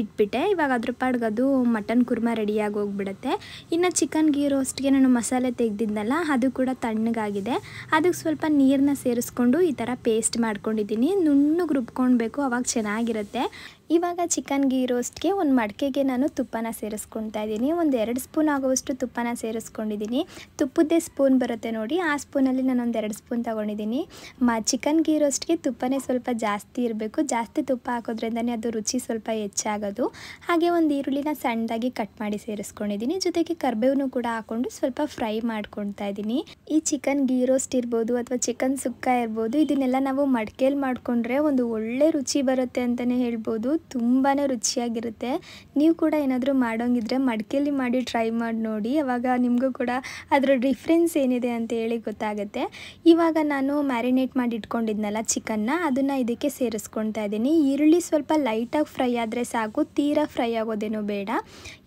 ಇಟ್ಬಿಟ್ಟೆ ಇವಾಗ ಅದ್ರ ಪಾಡ್ಗೆ ಅದು ಮಟನ್ ಕುರ್ಮಾ ರೆಡಿಯಾಗಿ ಹೋಗ್ಬಿಡುತ್ತೆ ಇನ್ನು ಚಿಕನ್ ಗೀ ರೋಸ್ಟ್ಗೆ ನಾನು ಮಸಾಲೆ ತೆಗೆದಿದ್ನಲ್ಲ ಅದು ಕೂಡ ತಣ್ಣಗಾಗಿದೆ ಅದಕ್ಕೆ ಸ್ವಲ್ಪ ನೀರನ್ನ ಸೇರಿಸ್ಕೊಂಡು ಈ ಥರ ಪೇಸ್ಟ್ ಮಾಡ್ಕೊಂಡಿದ್ದೀನಿ ನುಣ್ಣಗೆ ರುಬ್ಕೊಳ್ಬೇಕು ಅವಾಗ ಚೆನ್ನಾಗಿರುತ್ತೆ ಇವಾಗ ಚಿಕನ್ ಗೀ ರೋಸ್ಟ್ಗೆ ಒಂದು ಮಡಿಕೆಗೆ ನಾನು ತುಪ್ಪನ ಸೇರಿಸ್ಕೊಳ್ತಾ ಇದ್ದೀನಿ ಒಂದು ಎರಡು ಸ್ಪೂನ್ ಆಗುವಷ್ಟು ತುಪ್ಪನ ಸೇರಿಸ್ಕೊಂಡಿದ್ದೀನಿ ತುಪ್ಪದ್ದೇ ಸ್ಪೂನ್ ಬರುತ್ತೆ ನೋಡಿ ಆ ಸ್ಪೂನಲ್ಲಿ ನಾನೊಂದು ಎರಡು ಸ್ಪೂನ್ ತೊಗೊಂಡಿದ್ದೀನಿ ಮ ಚಿಕನ್ ಗೀ ರೋಸ್ಟ್ಗೆ ತುಪ್ಪನೇ ಸ್ವಲ್ಪ ಜಾಸ್ತಿ ಇರಬೇಕು ಜಾಸ್ತಿ ತುಪ್ಪ ಹಾಕೋದ್ರಿಂದನೇ ಅದು ರುಚಿ ಸ್ವಲ್ಪ ಹೆಚ್ಚಾಗೋದು ಹಾಗೆ ಒಂದು ಈರುಳ್ಳಿನ ಸಣ್ಣದಾಗಿ ಕಟ್ ಮಾಡಿ ಸೇರಿಸ್ಕೊಂಡಿದ್ದೀನಿ ಜೊತೆಗೆ ಕರ್ಬೇವನು ಕೂಡ ಹಾಕ್ಕೊಂಡು ಸ್ವಲ್ಪ ಫ್ರೈ ಮಾಡ್ಕೊಳ್ತಾ ಇದ್ದೀನಿ ಈ ಚಿಕನ್ ಗೀ ರೋಸ್ಟ್ ಇರ್ಬೋದು ಅಥವಾ ಚಿಕನ್ ಸುಕ್ಕ ಇರ್ಬೋದು ಇದನ್ನೆಲ್ಲ ನಾವು ಮಡಕೆಯಲ್ಲಿ ಮಾಡಿಕೊಂಡ್ರೆ ಒಂದು ಒಳ್ಳೆ ರುಚಿ ಬರುತ್ತೆ ಅಂತಲೇ ಹೇಳ್ಬೋದು ತುಂಬಾ ರುಚಿಯಾಗಿರುತ್ತೆ ನೀವು ಕೂಡ ಏನಾದರೂ ಮಾಡೋಂಗಿದ್ರೆ ಮಡಿಕೆಯಲ್ಲಿ ಮಾಡಿ ಟ್ರೈ ಮಾಡಿ ನೋಡಿ ಅವಾಗ ನಿಮಗೂ ಕೂಡ ಅದರ ಡಿಫ್ರೆನ್ಸ್ ಏನಿದೆ ಅಂತ ಹೇಳಿ ಗೊತ್ತಾಗುತ್ತೆ ಇವಾಗ ನಾನು ಮ್ಯಾರಿನೇಟ್ ಮಾಡಿ ಇಟ್ಕೊಂಡಿದ್ನಲ್ಲ ಚಿಕನ್ನ ಅದನ್ನು ಇದಕ್ಕೆ ಸೇರಿಸ್ಕೊಳ್ತಾ ಇದ್ದೀನಿ ಈರುಳ್ಳಿ ಸ್ವಲ್ಪ ಲೈಟಾಗಿ ಫ್ರೈ ಆದರೆ ಸಾಕು ತೀರಾ ಫ್ರೈ ಆಗೋದೇನೋ ಬೇಡ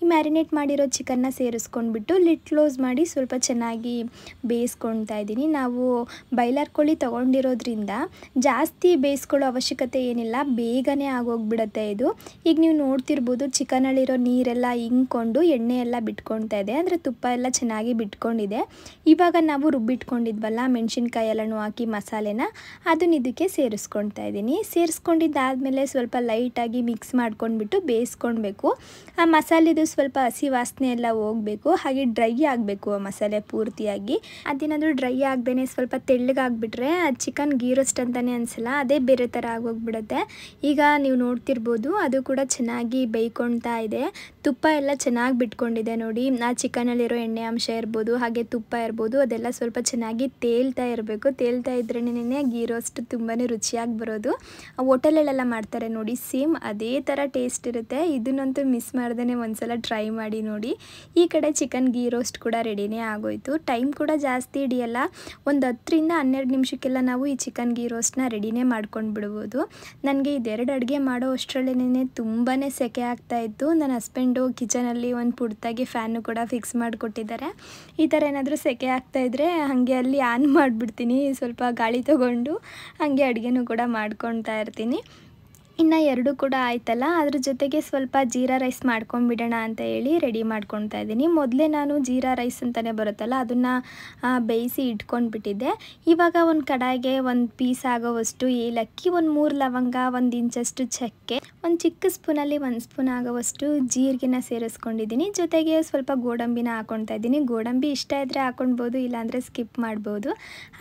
ಈ ಮ್ಯಾರಿನೇಟ್ ಮಾಡಿರೋ ಚಿಕನ್ನ ಸೇರಿಸ್ಕೊಂಡ್ಬಿಟ್ಟು ಲಿಟ್ ಕ್ಲೋಸ್ ಮಾಡಿ ಸ್ವಲ್ಪ ಚೆನ್ನಾಗಿ ಬೇಯಿಸ್ಕೊಳ್ತಾ ಇದ್ದೀನಿ ನಾವು ಬೈಲರ್ ಕೋಳಿ ತೊಗೊಂಡಿರೋದ್ರಿಂದ ಜಾಸ್ತಿ ಬೇಯಿಸ್ಕೊಳ್ಳೋ ಅವಶ್ಯಕತೆ ಏನಿಲ್ಲ ಬೇಗನೆ ಆಗೋಗ್ಬಿಡುತ್ತೆ ಇದು ಈಗ ನೀವು ನೋಡ್ತಿರ್ಬೋದು ಚಿಕನಲ್ಲಿರೋ ನೀರೆಲ್ಲ ಇಂಗ್ಕೊಂಡು ಎಣ್ಣೆ ಎಲ್ಲ ಬಿಟ್ಕೊಳ್ತಾ ಇದೆ ಅಂದರೆ ತುಪ್ಪ ಎಲ್ಲ ಚೆನ್ನಾಗಿ ಬಿಟ್ಕೊಂಡಿದೆ ಇವಾಗ ನಾವು ರುಬ್ಬಿಟ್ಕೊಂಡಿದ್ವಲ್ಲ ಮೆಣಸಿನ್ಕಾಯಿ ಎಲ್ಲನೂ ಹಾಕಿ ಮಸಾಲೆನ ಅದನ್ನ ಇದಕ್ಕೆ ಸೇರಿಸ್ಕೊಳ್ತಾ ಇದ್ದೀನಿ ಸೇರಿಸ್ಕೊಂಡಿದ್ದಾದಮೇಲೆ ಸ್ವಲ್ಪ ಲೈಟಾಗಿ ಮಿಕ್ಸ್ ಮಾಡ್ಕೊಂಡ್ಬಿಟ್ಟು ಬೇಯಿಸ್ಕೊಳ್ಬೇಕು ಆ ಮಸಾಲೆದು ಸ್ವಲ್ಪ ಹಸಿ ವಾಸನೆ ಎಲ್ಲ ಹೋಗಬೇಕು ಹಾಗೆ ಡ್ರೈ ಆಗಬೇಕು ಆ ಮಸಾಲೆ ಪೂರ್ತಿಯಾಗಿ ಅದೇನಾದರೂ ಡ್ರೈ ಆಗದೇ ಸ್ವಲ್ಪ ತೆಳ್ಳಗಾಗ್ಬಿಟ್ರೆ ಆ ಚಿಕನ್ ಗೀರೋಸ್ಟ್ ಅಂತಲೇ ಅನಿಸಲ್ಲ ಅದೇ ಬೇರೆ ಥರ ಆಗೋಗ್ಬಿಡುತ್ತೆ ಈಗ ನೀವು ನೋಡ್ತಿರ್ಬೋದು ಅದು ಕೂಡ ಚೆನ್ನಾಗಿ ಬೇಯ್ಕೊಳ್ತಾ ಇದೆ ತುಪ್ಪ ಎಲ್ಲ ಚೆನ್ನಾಗಿ ಬಿಟ್ಕೊಂಡಿದೆ ನೋಡಿ ಆ ಚಿಕನಲ್ಲಿರೋ ಎಣ್ಣೆ ಅಂಶ ಇರ್ಬೋದು ಹಾಗೆ ತುಪ್ಪ ಇರ್ಬೋದು ಅದೆಲ್ಲ ಸ್ವಲ್ಪ ಚೆನ್ನಾಗಿ ತೇಲ್ತಾ ಇರಬೇಕು ತೇಲ್ತಾ ಇದ್ರೆನೆ ಗೀ ರೋಸ್ಟ್ ತುಂಬಾ ರುಚಿಯಾಗಿ ಬರೋದು ಹೋಟೆಲಲ್ಲೆಲ್ಲ ಮಾಡ್ತಾರೆ ನೋಡಿ ಸೇಮ್ ಅದೇ ಥರ ಟೇಸ್ಟ್ ಇರುತ್ತೆ ಇದನ್ನಂತೂ ಮಿಸ್ ಮಾಡ್ದೇ ಒಂದ್ಸಲ ಟ್ರೈ ಮಾಡಿ ನೋಡಿ ಈ ಕಡೆ ಚಿಕನ್ ಗೀ ರೋಸ್ಟ್ ಕೂಡ ರೆಡಿನೇ ಆಗೋಯ್ತು ಟೈಮ್ ಕೂಡ ಜಾಸ್ತಿ ಹಿಡಿಯಲ್ಲ ಒಂದು ಹತ್ತರಿಂದ ಹನ್ನೆರಡು ನಿಮಿಷಕ್ಕೆಲ್ಲ ನಾವು ಈ ಚಿಕನ್ ಗೀ ರೋಸ್ಟ್ನ ರೆಡಿನೇ ಮಾಡ್ಕೊಂಡು ಬಿಡ್ಬೋದು ನನಗೆ ಇದೆರಡು ಅಡುಗೆ ಮಾಡೋ ಅಷ್ಟರ ನಿನ್ನೆ ತುಂಬಾ ಸೆಕೆ ಇತ್ತು ನನ್ನ ಹಸ್ಬೆಂಡು ಕಿಚನಲ್ಲಿ ಒಂದು ಪುಡ್ತಾಗಿ ಫ್ಯಾನು ಕೂಡ ಫಿಕ್ಸ್ ಮಾಡಿಕೊಟ್ಟಿದ್ದಾರೆ ಈ ಥರ ಏನಾದರೂ ಸೆಕೆ ಆಗ್ತಾಯಿದ್ರೆ ಹಾಗೆ ಅಲ್ಲಿ ಆನ್ ಮಾಡಿಬಿಡ್ತೀನಿ ಸ್ವಲ್ಪ ಗಾಳಿ ತೊಗೊಂಡು ಹಾಗೆ ಅಡುಗೆನೂ ಕೂಡ ಮಾಡ್ಕೊಳ್ತಾ ಇರ್ತೀನಿ ಇನ್ನು ಎರಡು ಕೂಡ ಆಯ್ತಲ್ಲ ಅದ್ರ ಜೊತೆಗೆ ಸ್ವಲ್ಪ ಜೀರಾ ರೈಸ್ ಮಾಡ್ಕೊಂಡ್ಬಿಡೋಣ ಅಂತ ಹೇಳಿ ರೆಡಿ ಮಾಡ್ಕೊಳ್ತಾ ಇದ್ದೀನಿ ಮೊದಲೇ ನಾನು ಜೀರಾ ರೈಸ್ ಅಂತಲೇ ಬರುತ್ತಲ್ಲ ಅದನ್ನು ಬೇಯಿಸಿ ಇಟ್ಕೊಂಡ್ಬಿಟ್ಟಿದ್ದೆ ಇವಾಗ ಒಂದು ಕಡಾಯಿಗೆ ಒಂದು ಪೀಸ್ ಆಗೋವಷ್ಟು ಏಲಕ್ಕಿ ಒಂದು ಮೂರು ಲವಂಗ ಒಂದು ಇಂಚಷ್ಟು ಚಕ್ಕೆ ಒಂದು ಚಿಕ್ಕ ಸ್ಪೂನಲ್ಲಿ ಒಂದು ಸ್ಪೂನ್ ಆಗೋವಷ್ಟು ಜೀರಿಗೆನ ಸೇರಿಸ್ಕೊಂಡಿದ್ದೀನಿ ಜೊತೆಗೆ ಸ್ವಲ್ಪ ಗೋಡಂಬಿನ ಹಾಕೊಳ್ತಾ ಇದ್ದೀನಿ ಗೋಡಂಬಿ ಇಷ್ಟ ಇದ್ದರೆ ಹಾಕೊಳ್ಬೋದು ಇಲ್ಲಾಂದರೆ ಸ್ಕಿಪ್ ಮಾಡ್ಬೋದು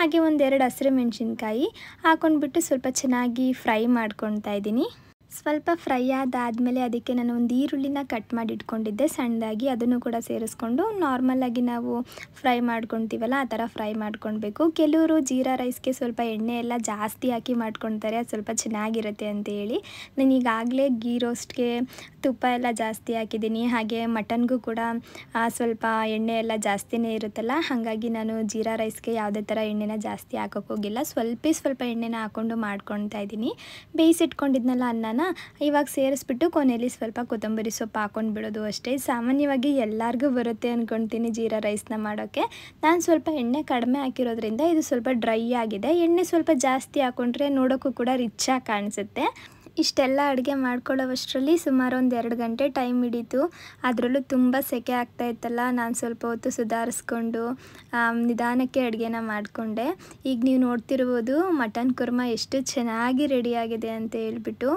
ಹಾಗೆ ಒಂದೆರಡು ಹಸಿರು ಮೆಣಸಿನ್ಕಾಯಿ ಹಾಕೊಂಡ್ಬಿಟ್ಟು ಸ್ವಲ್ಪ ಚೆನ್ನಾಗಿ ಫ್ರೈ ಮಾಡ್ಕೊಳ್ತಾ ಇದ್ದೀನಿ ಸ್ವಲ್ಪ ಫ್ರೈ ಆದಾದಮೇಲೆ ಅದಕ್ಕೆ ನಾನು ಒಂದು ಈರುಳ್ಳಿನ ಕಟ್ ಮಾಡಿ ಇಟ್ಕೊಂಡಿದ್ದೆ ಸಣ್ಣದಾಗಿ ಅದನ್ನು ಕೂಡ ಸೇರಿಸ್ಕೊಂಡು ನಾರ್ಮಲಾಗಿ ನಾವು ಫ್ರೈ ಮಾಡ್ಕೊತೀವಲ್ಲ ಆ ಥರ ಫ್ರೈ ಮಾಡ್ಕೊಳ್ಬೇಕು ಕೆಲವರು ಜೀರಾ ರೈಸ್ಗೆ ಸ್ವಲ್ಪ ಎಣ್ಣೆ ಎಲ್ಲ ಜಾಸ್ತಿ ಹಾಕಿ ಮಾಡ್ಕೊತಾರೆ ಅದು ಸ್ವಲ್ಪ ಚೆನ್ನಾಗಿರುತ್ತೆ ಅಂತೇಳಿ ನಾನು ಈಗಾಗಲೇ ಗೀ ರೋಸ್ಟ್ಗೆ ತುಪ್ಪ ಎಲ್ಲ ಜಾಸ್ತಿ ಹಾಕಿದ್ದೀನಿ ಹಾಗೆ ಮಟನ್ಗೂ ಕೂಡ ಸ್ವಲ್ಪ ಎಣ್ಣೆ ಎಲ್ಲ ಜಾಸ್ತಿನೇ ಇರುತ್ತಲ್ಲ ಹಾಗಾಗಿ ನಾನು ಜೀರಾ ರೈಸ್ಗೆ ಯಾವುದೇ ಥರ ಎಣ್ಣೆನ ಜಾಸ್ತಿ ಹಾಕೋಕ್ಕೋಗಿಲ್ಲ ಹೋಗಿಲ್ಲ ಸ್ವಲ್ಪ ಸ್ವಲ್ಪ ಎಣ್ಣೆನ ಹಾಕ್ಕೊಂಡು ಮಾಡ್ಕೊಳ್ತಾ ಇದ್ದೀನಿ ಬೇಯಿಸಿಟ್ಕೊಂಡಿದ್ನಲ್ಲ ಅನ್ನನ ಇವಾಗ ಸೇರಿಸ್ಬಿಟ್ಟು ಕೊನೆಯಲ್ಲಿ ಸ್ವಲ್ಪ ಕೊತ್ತಂಬರಿ ಸೊಪ್ಪು ಹಾಕೊಂಡು ಬಿಡೋದು ಅಷ್ಟೇ ಸಾಮಾನ್ಯವಾಗಿ ಎಲ್ಲರಿಗೂ ಬರುತ್ತೆ ಅಂದ್ಕೊಳ್ತೀನಿ ಜೀರಾ ರೈಸ್ನ ಮಾಡೋಕ್ಕೆ ನಾನು ಸ್ವಲ್ಪ ಎಣ್ಣೆ ಕಡಿಮೆ ಹಾಕಿರೋದ್ರಿಂದ ಇದು ಸ್ವಲ್ಪ ಡ್ರೈ ಆಗಿದೆ ಎಣ್ಣೆ ಸ್ವಲ್ಪ ಜಾಸ್ತಿ ಹಾಕೊಂಡ್ರೆ ನೋಡೋಕ್ಕೂ ಕೂಡ ರಿಚ್ಚಾಗಿ ಕಾಣಿಸುತ್ತೆ ಇಷ್ಟೆಲ್ಲ ಅಡುಗೆ ಮಾಡ್ಕೊಳ್ಳೋವಷ್ಟರಲ್ಲಿ ಸುಮಾರು ಒಂದು ಎರಡು ಗಂಟೆ ಟೈಮ್ ಹಿಡೀತು ಅದರಲ್ಲೂ ತುಂಬ ಸೆಕೆ ಆಗ್ತಾ ಇತ್ತಲ್ಲ ನಾನು ಸ್ವಲ್ಪ ಹೊತ್ತು ಸುಧಾರಿಸ್ಕೊಂಡು ನಿಧಾನಕ್ಕೆ ಅಡುಗೆನ ಮಾಡಿಕೊಂಡೆ ಈಗ ನೀವು ನೋಡ್ತಿರ್ಬೋದು ಮಟನ್ ಕುರ್ಮ ಎಷ್ಟು ಚೆನ್ನಾಗಿ ರೆಡಿಯಾಗಿದೆ ಅಂತ ಹೇಳ್ಬಿಟ್ಟು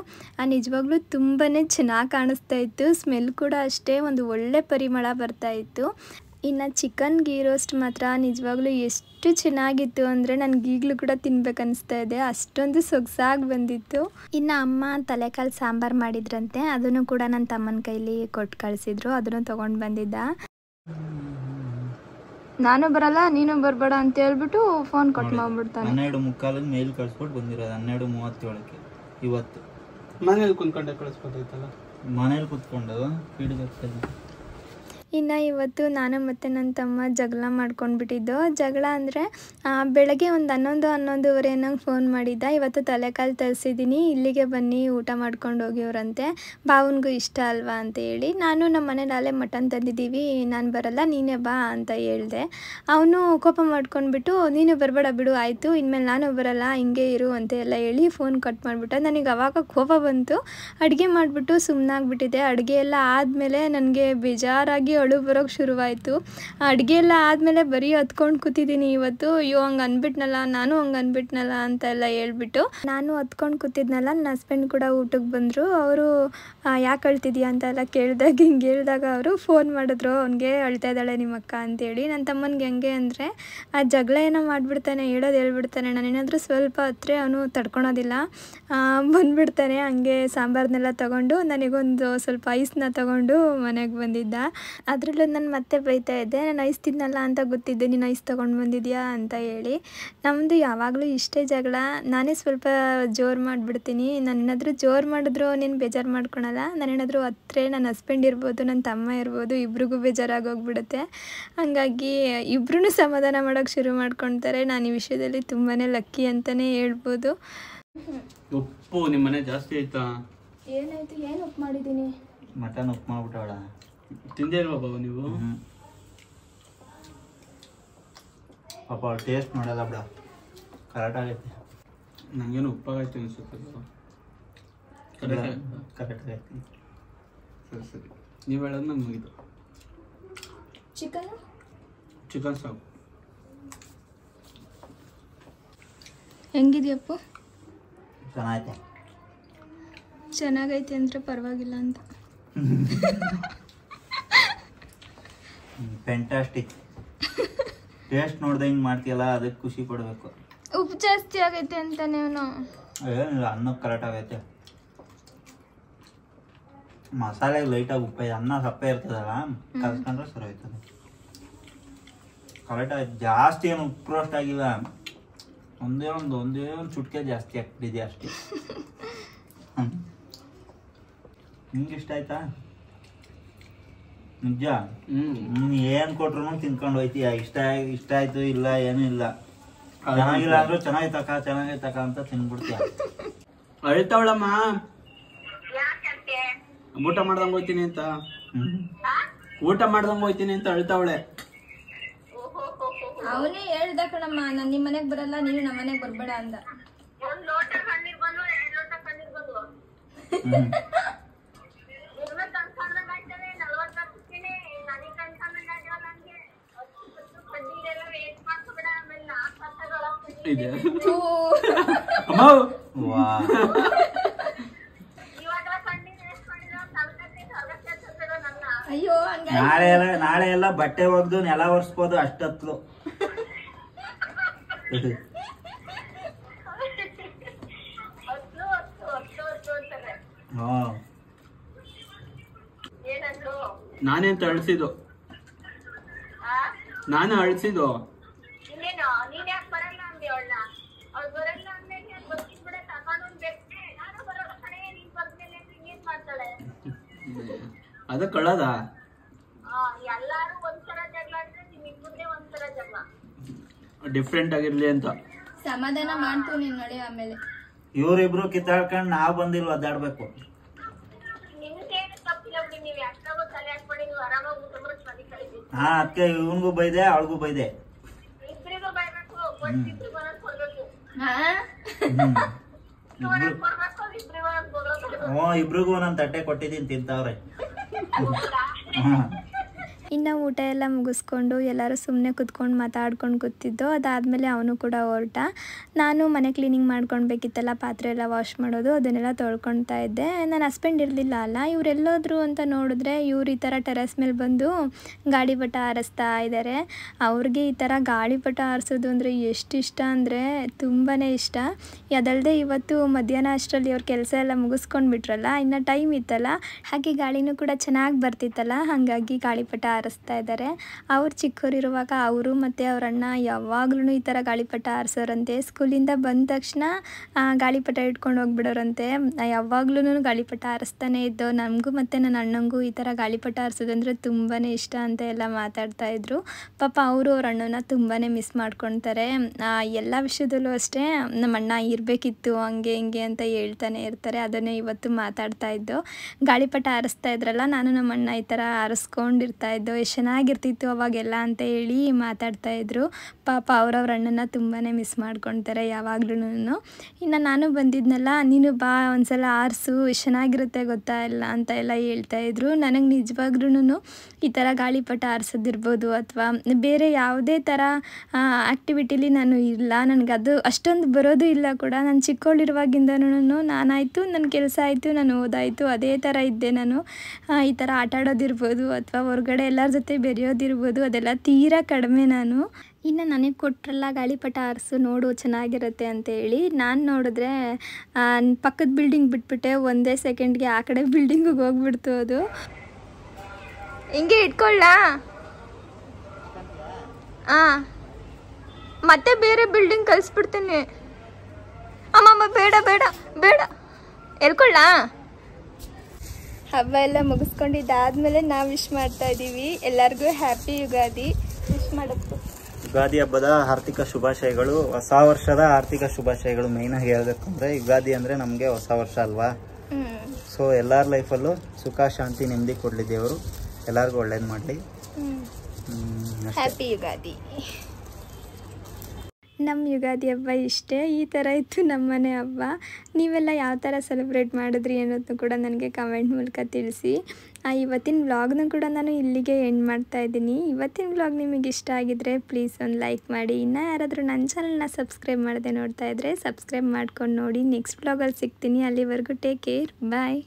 ನಿಜವಾಗ್ಲೂ ತುಂಬಾ ಚೆನ್ನಾಗಿ ಕಾಣಿಸ್ತಾ ಇತ್ತು ಸ್ಮೆಲ್ ಕೂಡ ಅಷ್ಟೇ ಒಂದು ಒಳ್ಳೆ ಪರಿಮಳ ಬರ್ತಾ ಇತ್ತು ಇನ್ನು ಚಿಕನ್ ಗೀ ರೋಸ್ಟ್ ಮಾತ್ರ ನಿಜವಾಗ್ಲೂ ಎಷ್ಟು ಚೆನ್ನಾಗಿತ್ತು ಅಂದರೆ ನನಗೆ ಈಗಲೂ ಕೂಡ ತಿನ್ಬೇಕು ಅನಿಸ್ತಾ ಇದೆ ಅಷ್ಟೊಂದು ಸೊಗಸಾಗಿ ಬಂದಿತ್ತು ಇನ್ನು ಅಮ್ಮ ತಲೆಕಾಲು ಸಾಂಬಾರು ಮಾಡಿದ್ರಂತೆ ಅದನ್ನು ಕೂಡ ನನ್ನ ತಮ್ಮನ ಕೈಲಿ ಕೊಟ್ಟು ಕಳಿಸಿದ್ರು ಅದನ್ನು ತೊಗೊಂಡು ಬಂದಿದ್ದ ನಾನು ಬರಲ್ಲ ನೀನು ಬರಬೇಡ ಅಂತ ಹೇಳ್ಬಿಟ್ಟು ಫೋನ್ ಕಟ್ ಮಾಡ್ಬಿಡ್ತಾನೆ ಹನ್ನೆರಡು ಮೇಲ್ ಕಳ್ಸ್ಬಿಟ್ಟು ಬಂದಿರೋದು ಹನ್ನೆರಡು ಮೂವತ್ತೇಳಕ್ಕೆ ಇವತ್ತು ಮನೇಲಿ ಕುತ್ಕೊಂಡೆ ಕಳಿಸ್ಬೋದಾಯ್ತಲ್ಲ ಮನೇಲಿ ಕುತ್ಕೊಂಡು ಇನ್ನು ಇವತ್ತು ನಾನು ಮತ್ತು ನನ್ನ ತಮ್ಮ ಜಗಳ ಮಾಡ್ಕೊಂಡ್ಬಿಟ್ಟಿದ್ದು ಜಗಳ ಅಂದರೆ ಬೆಳಗ್ಗೆ ಒಂದು ಹನ್ನೊಂದು ಹನ್ನೊಂದುವರೆ ನಂಗೆ ಫೋನ್ ಮಾಡಿದ್ದ ಇವತ್ತು ತಲೆಕಾಲು ತರಿಸಿದ್ದೀನಿ ಇಲ್ಲಿಗೆ ಬನ್ನಿ ಊಟ ಮಾಡ್ಕೊಂಡು ಹೋಗಿವ್ರಂತೆ ಭಾವನಿಗೂ ಇಷ್ಟ ಅಲ್ವಾ ಅಂತ ಹೇಳಿ ನಾನು ನಮ್ಮ ಮನೇಲಿ ಮಟನ್ ತಂದಿದ್ದೀವಿ ನಾನು ಬರಲ್ಲ ನೀನೇ ಬಾ ಅಂತ ಹೇಳಿದೆ ಅವನು ಕೋಪ ಮಾಡ್ಕೊಂಡ್ಬಿಟ್ಟು ನೀನು ಬರಬೇಡ ಬಿಡು ಆಯಿತು ಇನ್ಮೇಲೆ ನಾನು ಬರಲ್ಲ ಹಿಂಗೆ ಇರು ಅಂತ ಎಲ್ಲ ಹೇಳಿ ಫೋನ್ ಕಟ್ ಮಾಡಿಬಿಟ್ಟ ನನಗೆ ಅವಾಗ ಕೋಪ ಬಂತು ಅಡುಗೆ ಮಾಡಿಬಿಟ್ಟು ಸುಮ್ಮನಾಗ್ಬಿಟ್ಟಿದೆ ಅಡುಗೆ ಎಲ್ಲ ಆದಮೇಲೆ ನನಗೆ ಬೇಜಾರಾಗಿ ಅಳು ಬರೋಕ್ಕೆ ಶುರುವಾಯಿತು ಅಡುಗೆ ಎಲ್ಲ ಆದಮೇಲೆ ಬರೀ ಹತ್ಕೊಂಡು ಕೂತಿದ್ದೀನಿ ಇವತ್ತು ಅಯ್ಯೋ ಹಂಗೆ ಅನ್ಬಿಟ್ನಲ್ಲ ನಾನು ಹಂಗೆ ಅಂದ್ಬಿಟ್ನಲ್ಲ ಅಂತೆಲ್ಲ ಹೇಳ್ಬಿಟ್ಟು ನಾನು ಹತ್ಕೊಂಡು ಕೂತಿದ್ನಲ್ಲ ನನ್ನ ಹಸ್ಬೆಂಡ್ ಕೂಡ ಊಟಕ್ಕೆ ಬಂದರು ಅವರು ಯಾಕೆ ಅಳ್ತಿದ್ಯಾ ಅಂತೆಲ್ಲ ಕೇಳಿದಾಗ ಹಿಂಗೆ ಹೇಳಿದಾಗ ಅವರು ಫೋನ್ ಮಾಡಿದ್ರು ಅವ್ನಿಗೆ ಅಳ್ತಾ ಇದ್ದಾಳೆ ನಿಮ್ಮ ಅಕ್ಕ ಅಂತೇಳಿ ನನ್ನ ತಮ್ಮನಿಗೆ ಹೆಂಗೆ ಅಂದರೆ ಆ ಜಗಳ ಏನೋ ಮಾಡ್ಬಿಡ್ತಾನೆ ಹೇಳೋದು ಹೇಳ್ಬಿಡ್ತಾನೆ ನಾನೇನಾದರೂ ಸ್ವಲ್ಪ ಹತ್ತಿರ ಅವನು ತಡ್ಕೊಳೋದಿಲ್ಲ ಬಂದುಬಿಡ್ತಾನೆ ಹಂಗೆ ಸಾಂಬಾರನ್ನೆಲ್ಲ ತಗೊಂಡು ನನಗೊಂದು ಸ್ವಲ್ಪ ಐಸ್ನ ತಗೊಂಡು ಮನೆಗೆ ಬಂದಿದ್ದ ಅದರಲ್ಲೂ ನಾನು ಮತ್ತೆ ಬೈತಾ ಇದ್ದೆ ನಾನು ಐಸ್ ತಿನ್ನಲ್ಲ ಅಂತ ಗೊತ್ತಿದ್ದೆ ನೀನು ಐಸ್ ತೊಗೊಂಡು ಬಂದಿದ್ಯಾ ಅಂತ ಹೇಳಿ ನಮ್ಮದು ಯಾವಾಗಲೂ ಇಷ್ಟೇ ಜಗಳ ನಾನೇ ಸ್ವಲ್ಪ ಜೋರು ಮಾಡಿಬಿಡ್ತೀನಿ ನನ್ನೇನಾದರೂ ಜೋರು ಮಾಡಿದ್ರು ನೀನು ಬೇಜಾರು ಮಾಡ್ಕೊಳಲ್ಲ ನಾನೇನಾದರೂ ಹತ್ತಿರ ನನ್ನ ಹಸ್ಬೆಂಡ್ ಇರ್ಬೋದು ನನ್ನ ತಮ್ಮ ಇರ್ಬೋದು ಇಬ್ರಿಗೂ ಬೇಜಾರಾಗೋಗ್ಬಿಡುತ್ತೆ ಹಾಗಾಗಿ ಇಬ್ರೂ ಸಮಾಧಾನ ಮಾಡೋಕ್ಕೆ ಶುರು ಮಾಡ್ಕೊಳ್ತಾರೆ ನಾನು ಈ ವಿಷಯದಲ್ಲಿ ತುಂಬಾ ಲಕ್ಕಿ ಅಂತಲೇ ಹೇಳ್ಬೋದು ಉಪ್ಪು ನಿಮ್ಮನೆ ಜಾಸ್ತಿ ಆಯ್ತಾ ಏನಾಯ್ತು ಏನು ಉಪ್ಪು ಮಾಡಿದ್ದೀನಿ ಮಟನ್ ಉಪ್ಪು ಮಾಡ್ಬಿಟ್ಟವಳ ತಿಂದೇ ಟೇಸ್ಟ್ ಮಾಡಲ್ಲ ಬಿಡ ಕರೆಕ್ಟ್ ನನಗೇನು ಉಪ್ಪಾಗೈತೆ ನೀವು ಚಿಕನ್ ಸಾಕು ಚೆನ್ನಾಗೈತೆ ಪರವಾಗಿಲ್ಲ ಅಂತ ಫ್ಯಾಂಟಾಸ್ಟಿಕ್ ಟೇಸ್ಟ್ ನೋಡ್ದೆ ಹಿಂಗೆ ಮಾಡ್ತೀಯಲ್ಲ ಅದಕ್ಕೆ ಖುಷಿ ಕೊಡಬೇಕು ಉಪ್ಪು ಜಾಸ್ತಿ ಆಗೈತೆ ಅಂತ ನೀವು ಏನಿಲ್ಲ ಅನ್ನಕ್ಕೆ ಕರೆಕ್ಟ್ ಆಗೈತೆ ಲೈಟ್ ಲೈಟಾಗಿ ಉಪ್ಪ ಅನ್ನ ಸಪ್ಪೆ ಇರ್ತದಲ್ಲ ಕಲ್ಸ್ಕೊಂಡ್ರೆ ಸರಿ ಹೋಯ್ತದೆ ಕರೆಕ್ಟಾಗಿ ಜಾಸ್ತಿ ಏನು ಉಪ್ಪು ರೋಸ್ಟ್ ಆಗಿಲ್ಲ ಒಂದೇ ಒಂದು ಒಂದೇ ಒಂದು ಚುಟ್ಕೆ ಜಾಸ್ತಿ ಆಗ್ತಿದೆ ಅಷ್ಟೇ ನಿಂಗೆ ಇಷ್ಟ ಆಯ್ತಾ ನಿಜ ನೀನ್ ಏನ್ ಕೊಟ್ರು ತಿನ್ಕೊಂಡು ಹೋಯ್ತೀಯ ಇಷ್ಟ ಇಷ್ಟ ಆಯ್ತು ಇಲ್ಲ ಏನು ಇಲ್ಲ ಚೆನ್ನಾಗಿಲ್ಲ ಅಂದ್ರೆ ಚೆನ್ನಾಗಿತ್ತಕ ಚೆನ್ನಾಗಿತ್ತಕ ಅಂತ ತಿನ್ಬಿಡ್ತೀಯ ಅಳ್ತಾವಳಮ್ಮ ಊಟ ಮಾಡ್ದಂಗ ಹೋಯ್ತೀನಿ ಅಂತ ಊಟ ಮಾಡ್ದಂಗ ಹೋಯ್ತೀನಿ ಅಂತ ಅಳ್ತಾವಳೆ ಅವನೇ ಹೇಳ್ದ ಕಣಮ್ಮ ನಾನು ನಿಮ್ ಮನೆಗೆ ಬರಲ್ಲ ನೀನು ನಮ್ಮ ಮನೆಗೆ ಬರಬೇಡ ಅಂತ aja. Tuh. Mau? Wah. ನಾಳೆ ಎಲ್ಲ ನಾಳೆ ಎಲ್ಲ ಬಟ್ಟೆ ಒಗ್ದು ನೆಲ ಒರೆಸ್ಬೋದು ಅಷ್ಟೊತ್ತು ನಾನೇ ಅಂತ ಅಳಿಸಿದ್ದು ನಾನು ಅಳಿಸಿದ್ದು ಅದ ಕಳ್ಳದ ಡಿಫ್ರೆಂಟ್ ಆಗಿರ್ಲಿ ಅಂತ ಸಮಾಧಾನ ಮಾಡ್ತೀನಿ ನೋಡಿ ಆಮೇಲೆ ಇವರಿಬ್ರು ಕಿತ್ತಾಡ್ಕೊಂಡು ನಾವ್ ಬಂದಿಲ್ಲ ಅದಾಡ್ಬೇಕು ಹಾ ಅದಕ್ಕೆ ಇವನ್ಗೂ ಬೈದೆ ಅವಳಿಗೂ ಬೈದೆ ಹ್ಞೂ ಇಬ್ರಿಗೂ ನಾನು ತಟ್ಟೆ ಕೊಟ್ಟಿದ್ದೀನಿ ತಿಂತಾವ್ರೆ ಹಾ ಇನ್ನು ಊಟ ಎಲ್ಲ ಮುಗಿಸ್ಕೊಂಡು ಎಲ್ಲರೂ ಸುಮ್ಮನೆ ಕುತ್ಕೊಂಡು ಮಾತಾಡ್ಕೊಂಡು ಕೂತಿದ್ದು ಅದಾದಮೇಲೆ ಅವನು ಕೂಡ ಹೊರಟ ನಾನು ಮನೆ ಕ್ಲೀನಿಂಗ್ ಮಾಡ್ಕೊಳ್ಬೇಕಿತ್ತಲ್ಲ ಪಾತ್ರೆ ಎಲ್ಲ ವಾಶ್ ಮಾಡೋದು ಅದನ್ನೆಲ್ಲ ತೊಳ್ಕೊಳ್ತಾ ಇದ್ದೆ ನನ್ನ ಹಸ್ಬೆಂಡ್ ಇರಲಿಲ್ಲ ಅಲ್ಲ ಇವರೆಲ್ಲೋದ್ರು ಅಂತ ನೋಡಿದ್ರೆ ಇವ್ರು ಈ ಥರ ಟೆರೆಸ್ ಮೇಲೆ ಬಂದು ಪಟ ಆರಿಸ್ತಾ ಇದ್ದಾರೆ ಅವ್ರಿಗೆ ಈ ಥರ ಪಟ ಆರಿಸೋದು ಅಂದರೆ ಎಷ್ಟು ಇಷ್ಟ ಅಂದರೆ ತುಂಬಾ ಇಷ್ಟ ಅದಲ್ಲದೆ ಇವತ್ತು ಮಧ್ಯಾಹ್ನ ಅಷ್ಟರಲ್ಲಿ ಅವ್ರ ಕೆಲಸ ಎಲ್ಲ ಮುಗಿಸ್ಕೊಂಡ್ಬಿಟ್ರಲ್ಲ ಇನ್ನು ಟೈಮ್ ಇತ್ತಲ್ಲ ಹಾಗೆ ಗಾಳಿನೂ ಕೂಡ ಚೆನ್ನಾಗಿ ಬರ್ತಿತ್ತಲ್ಲ ಹಾಗಾಗಿ ಗಾಳಿಪಟ ಹಾರಿಸ್ತಾ ಇದ್ದಾರೆ ಅವ್ರು ಚಿಕ್ಕವರಿರುವಾಗ ಅವರು ಮತ್ತು ಅವ್ರ ಅಣ್ಣ ಯಾವಾಗ್ಲೂ ಈ ಥರ ಗಾಳಿಪಟ ಹಾರಿಸೋರಂತೆ ಸ್ಕೂಲಿಂದ ಬಂದ ತಕ್ಷಣ ಗಾಳಿಪಟ ಇಟ್ಕೊಂಡು ಹೋಗ್ಬಿಡೋರಂತೆ ಯಾವಾಗ್ಲೂ ಗಾಳಿಪಟ ಹಾರಿಸ್ತಾನೆ ಇದ್ದು ನಮಗೂ ಮತ್ತು ನನ್ನ ಅಣ್ಣಂಗೂ ಈ ಥರ ಗಾಳಿಪಟ ಹಾರಿಸೋದಂದ್ರೆ ತುಂಬಾ ಇಷ್ಟ ಅಂತ ಎಲ್ಲ ಮಾತಾಡ್ತಾ ಇದ್ರು ಪಾಪ ಅವರು ಅವ್ರ ಅಣ್ಣನ ತುಂಬಾ ಮಿಸ್ ಮಾಡ್ಕೊಳ್ತಾರೆ ಎಲ್ಲ ವಿಷಯದಲ್ಲೂ ಅಷ್ಟೇ ನಮ್ಮ ಅಣ್ಣ ಇರಬೇಕಿತ್ತು ಹಂಗೆ ಹಿಂಗೆ ಅಂತ ಹೇಳ್ತಾನೆ ಇರ್ತಾರೆ ಅದನ್ನೇ ಇವತ್ತು ಮಾತಾಡ್ತಾ ಇದ್ದು ಗಾಳಿಪಟ ಹಾರಿಸ್ತಾ ಇದ್ರಲ್ಲ ನಾನು ನಮ್ಮ ಅಣ್ಣ ಈ ಥರ ಹಾರಿಸ್ಕೊಂಡಿರ್ತಾ ಇದ್ದು ಎಷ್ಟು ಚೆನ್ನಾಗಿರ್ತಿತ್ತು ಅವಾಗೆಲ್ಲ ಅಂತ ಹೇಳಿ ಮಾತಾಡ್ತಾ ಇದ್ರು ಪಾಪ ಅವ್ರವ್ರ ಅಣ್ಣನ ತುಂಬಾ ಮಿಸ್ ಮಾಡ್ಕೊಳ್ತಾರೆ ಯಾವಾಗ್ಲೂ ಇನ್ನು ನಾನು ಬಂದಿದ್ನಲ್ಲ ನೀನು ಬಾ ಒಂದ್ಸಲ ಆರಿಸು ಎಷ್ಟು ಚೆನ್ನಾಗಿರುತ್ತೆ ಗೊತ್ತಾ ಇಲ್ಲ ಅಂತ ಎಲ್ಲ ಹೇಳ್ತಾ ಇದ್ರು ನನಗೆ ನಿಜವಾಗ್ಲೂ ಈ ಥರ ಗಾಳಿಪಟ ಆರಿಸೋದಿರ್ಬೋದು ಅಥವಾ ಬೇರೆ ಯಾವುದೇ ಥರ ಆ್ಯಕ್ಟಿವಿಟಿಲಿ ನಾನು ಇಲ್ಲ ನನಗೆ ಅದು ಅಷ್ಟೊಂದು ಬರೋದು ಇಲ್ಲ ಕೂಡ ನಾನು ಚಿಕ್ಕವಳಿರುವಾಗಿಂದನೂ ನಾನಾಯಿತು ನನ್ನ ಕೆಲಸ ಆಯಿತು ನಾನು ಓದಾಯಿತು ಅದೇ ಥರ ಇದ್ದೆ ನಾನು ಈ ಥರ ಆಟ ಆಡೋದಿರ್ಬೋದು ಅಥವಾ ಹೊರಗಡೆ ಎಲ್ಲ ಎಲ್ಲರ ಜೊತೆ ಬೆರೆಯೋದಿರ್ಬೋದು ಅದೆಲ್ಲ ತೀರಾ ಕಡಿಮೆ ನಾನು ಇನ್ನು ನನಗೆ ಕೊಟ್ರಲ್ಲ ಗಾಳಿಪಟ ಆರಿಸು ನೋಡು ಚೆನ್ನಾಗಿರುತ್ತೆ ಅಂತೇಳಿ ನಾನು ನೋಡಿದ್ರೆ ಪಕ್ಕದ ಬಿಲ್ಡಿಂಗ್ ಬಿಟ್ಬಿಟ್ಟೆ ಒಂದೇ ಸೆಕೆಂಡ್ಗೆ ಆ ಕಡೆ ಬಿಲ್ಡಿಂಗಿಗೆ ಹೋಗ್ಬಿಡ್ತು ಅದು ಹಿಂಗೆ ಇಟ್ಕೊಳ್ಳ ಹಾಂ ಮತ್ತೆ ಬೇರೆ ಬಿಲ್ಡಿಂಗ್ ಕಳಿಸ್ಬಿಡ್ತೀನಿ ಅಮ್ಮಮ್ಮ ಬೇಡ ಬೇಡ ಬೇಡ ಎಲ್ಕೊಳ್ಳಾ ಹಬ್ಬ ಎಲ್ಲ ಮುಗಿಸ್ಕೊಂಡಿದ್ದಾದ್ಮೇಲೆ ನಾವು ವಿಶ್ ಮಾಡ್ತಾ ಇದೀವಿ ಎಲ್ಲರಿಗೂ ಹ್ಯಾಪಿ ಯುಗಾದಿ ವಿಶ್ ಮಾಡಬೇಕು ಯುಗಾದಿ ಹಬ್ಬದ ಆರ್ಥಿಕ ಶುಭಾಶಯಗಳು ಹೊಸ ವರ್ಷದ ಆರ್ಥಿಕ ಶುಭಾಶಯಗಳು ಮೇಯ್ನಾಗಿ ಹೇಳಬೇಕು ಅಂದ್ರೆ ಯುಗಾದಿ ಅಂದ್ರೆ ನಮಗೆ ಹೊಸ ವರ್ಷ ಅಲ್ವಾ ಸೊ ಎಲ್ಲರ ಲೈಫಲ್ಲೂ ಸುಖ ಶಾಂತಿ ನೆಮ್ಮದಿ ಕೊಡಲಿ ದೇವರು ಎಲ್ಲಾರ್ಗು ಒಳ್ಳೇದು ಮಾಡಲಿ ಹ್ಯಾಪಿ ಯುಗಾದಿ ನಮ್ಮ ಯುಗಾದಿ ಹಬ್ಬ ಇಷ್ಟೇ ಈ ಥರ ಇತ್ತು ನಮ್ಮನೆ ಹಬ್ಬ ನೀವೆಲ್ಲ ಯಾವ ಥರ ಸೆಲೆಬ್ರೇಟ್ ಮಾಡಿದ್ರಿ ಅನ್ನೋದನ್ನು ಕೂಡ ನನಗೆ ಕಮೆಂಟ್ ಮೂಲಕ ತಿಳಿಸಿ ಇವತ್ತಿನ ವ್ಲಾಗ್ನೂ ಕೂಡ ನಾನು ಇಲ್ಲಿಗೆ ಎಂಡ್ ಮಾಡ್ತಾ ಇದ್ದೀನಿ ಇವತ್ತಿನ ವ್ಲಾಗ್ ನಿಮಗೆ ಇಷ್ಟ ಆಗಿದ್ರೆ ಪ್ಲೀಸ್ ಒಂದು ಲೈಕ್ ಮಾಡಿ ಇನ್ನೂ ಯಾರಾದರೂ ನನ್ನ ಚಾನಲ್ನ ಸಬ್ಸ್ಕ್ರೈಬ್ ಮಾಡದೆ ನೋಡ್ತಾ ಇದ್ದರೆ ಸಬ್ಸ್ಕ್ರೈಬ್ ಮಾಡ್ಕೊಂಡು ನೋಡಿ ನೆಕ್ಸ್ಟ್ ವ್ಲಾಗಲ್ಲಿ ಸಿಗ್ತೀನಿ ಅಲ್ಲಿವರೆಗೂ ಟೇಕ್ ಕೇರ್ ಬಾಯ್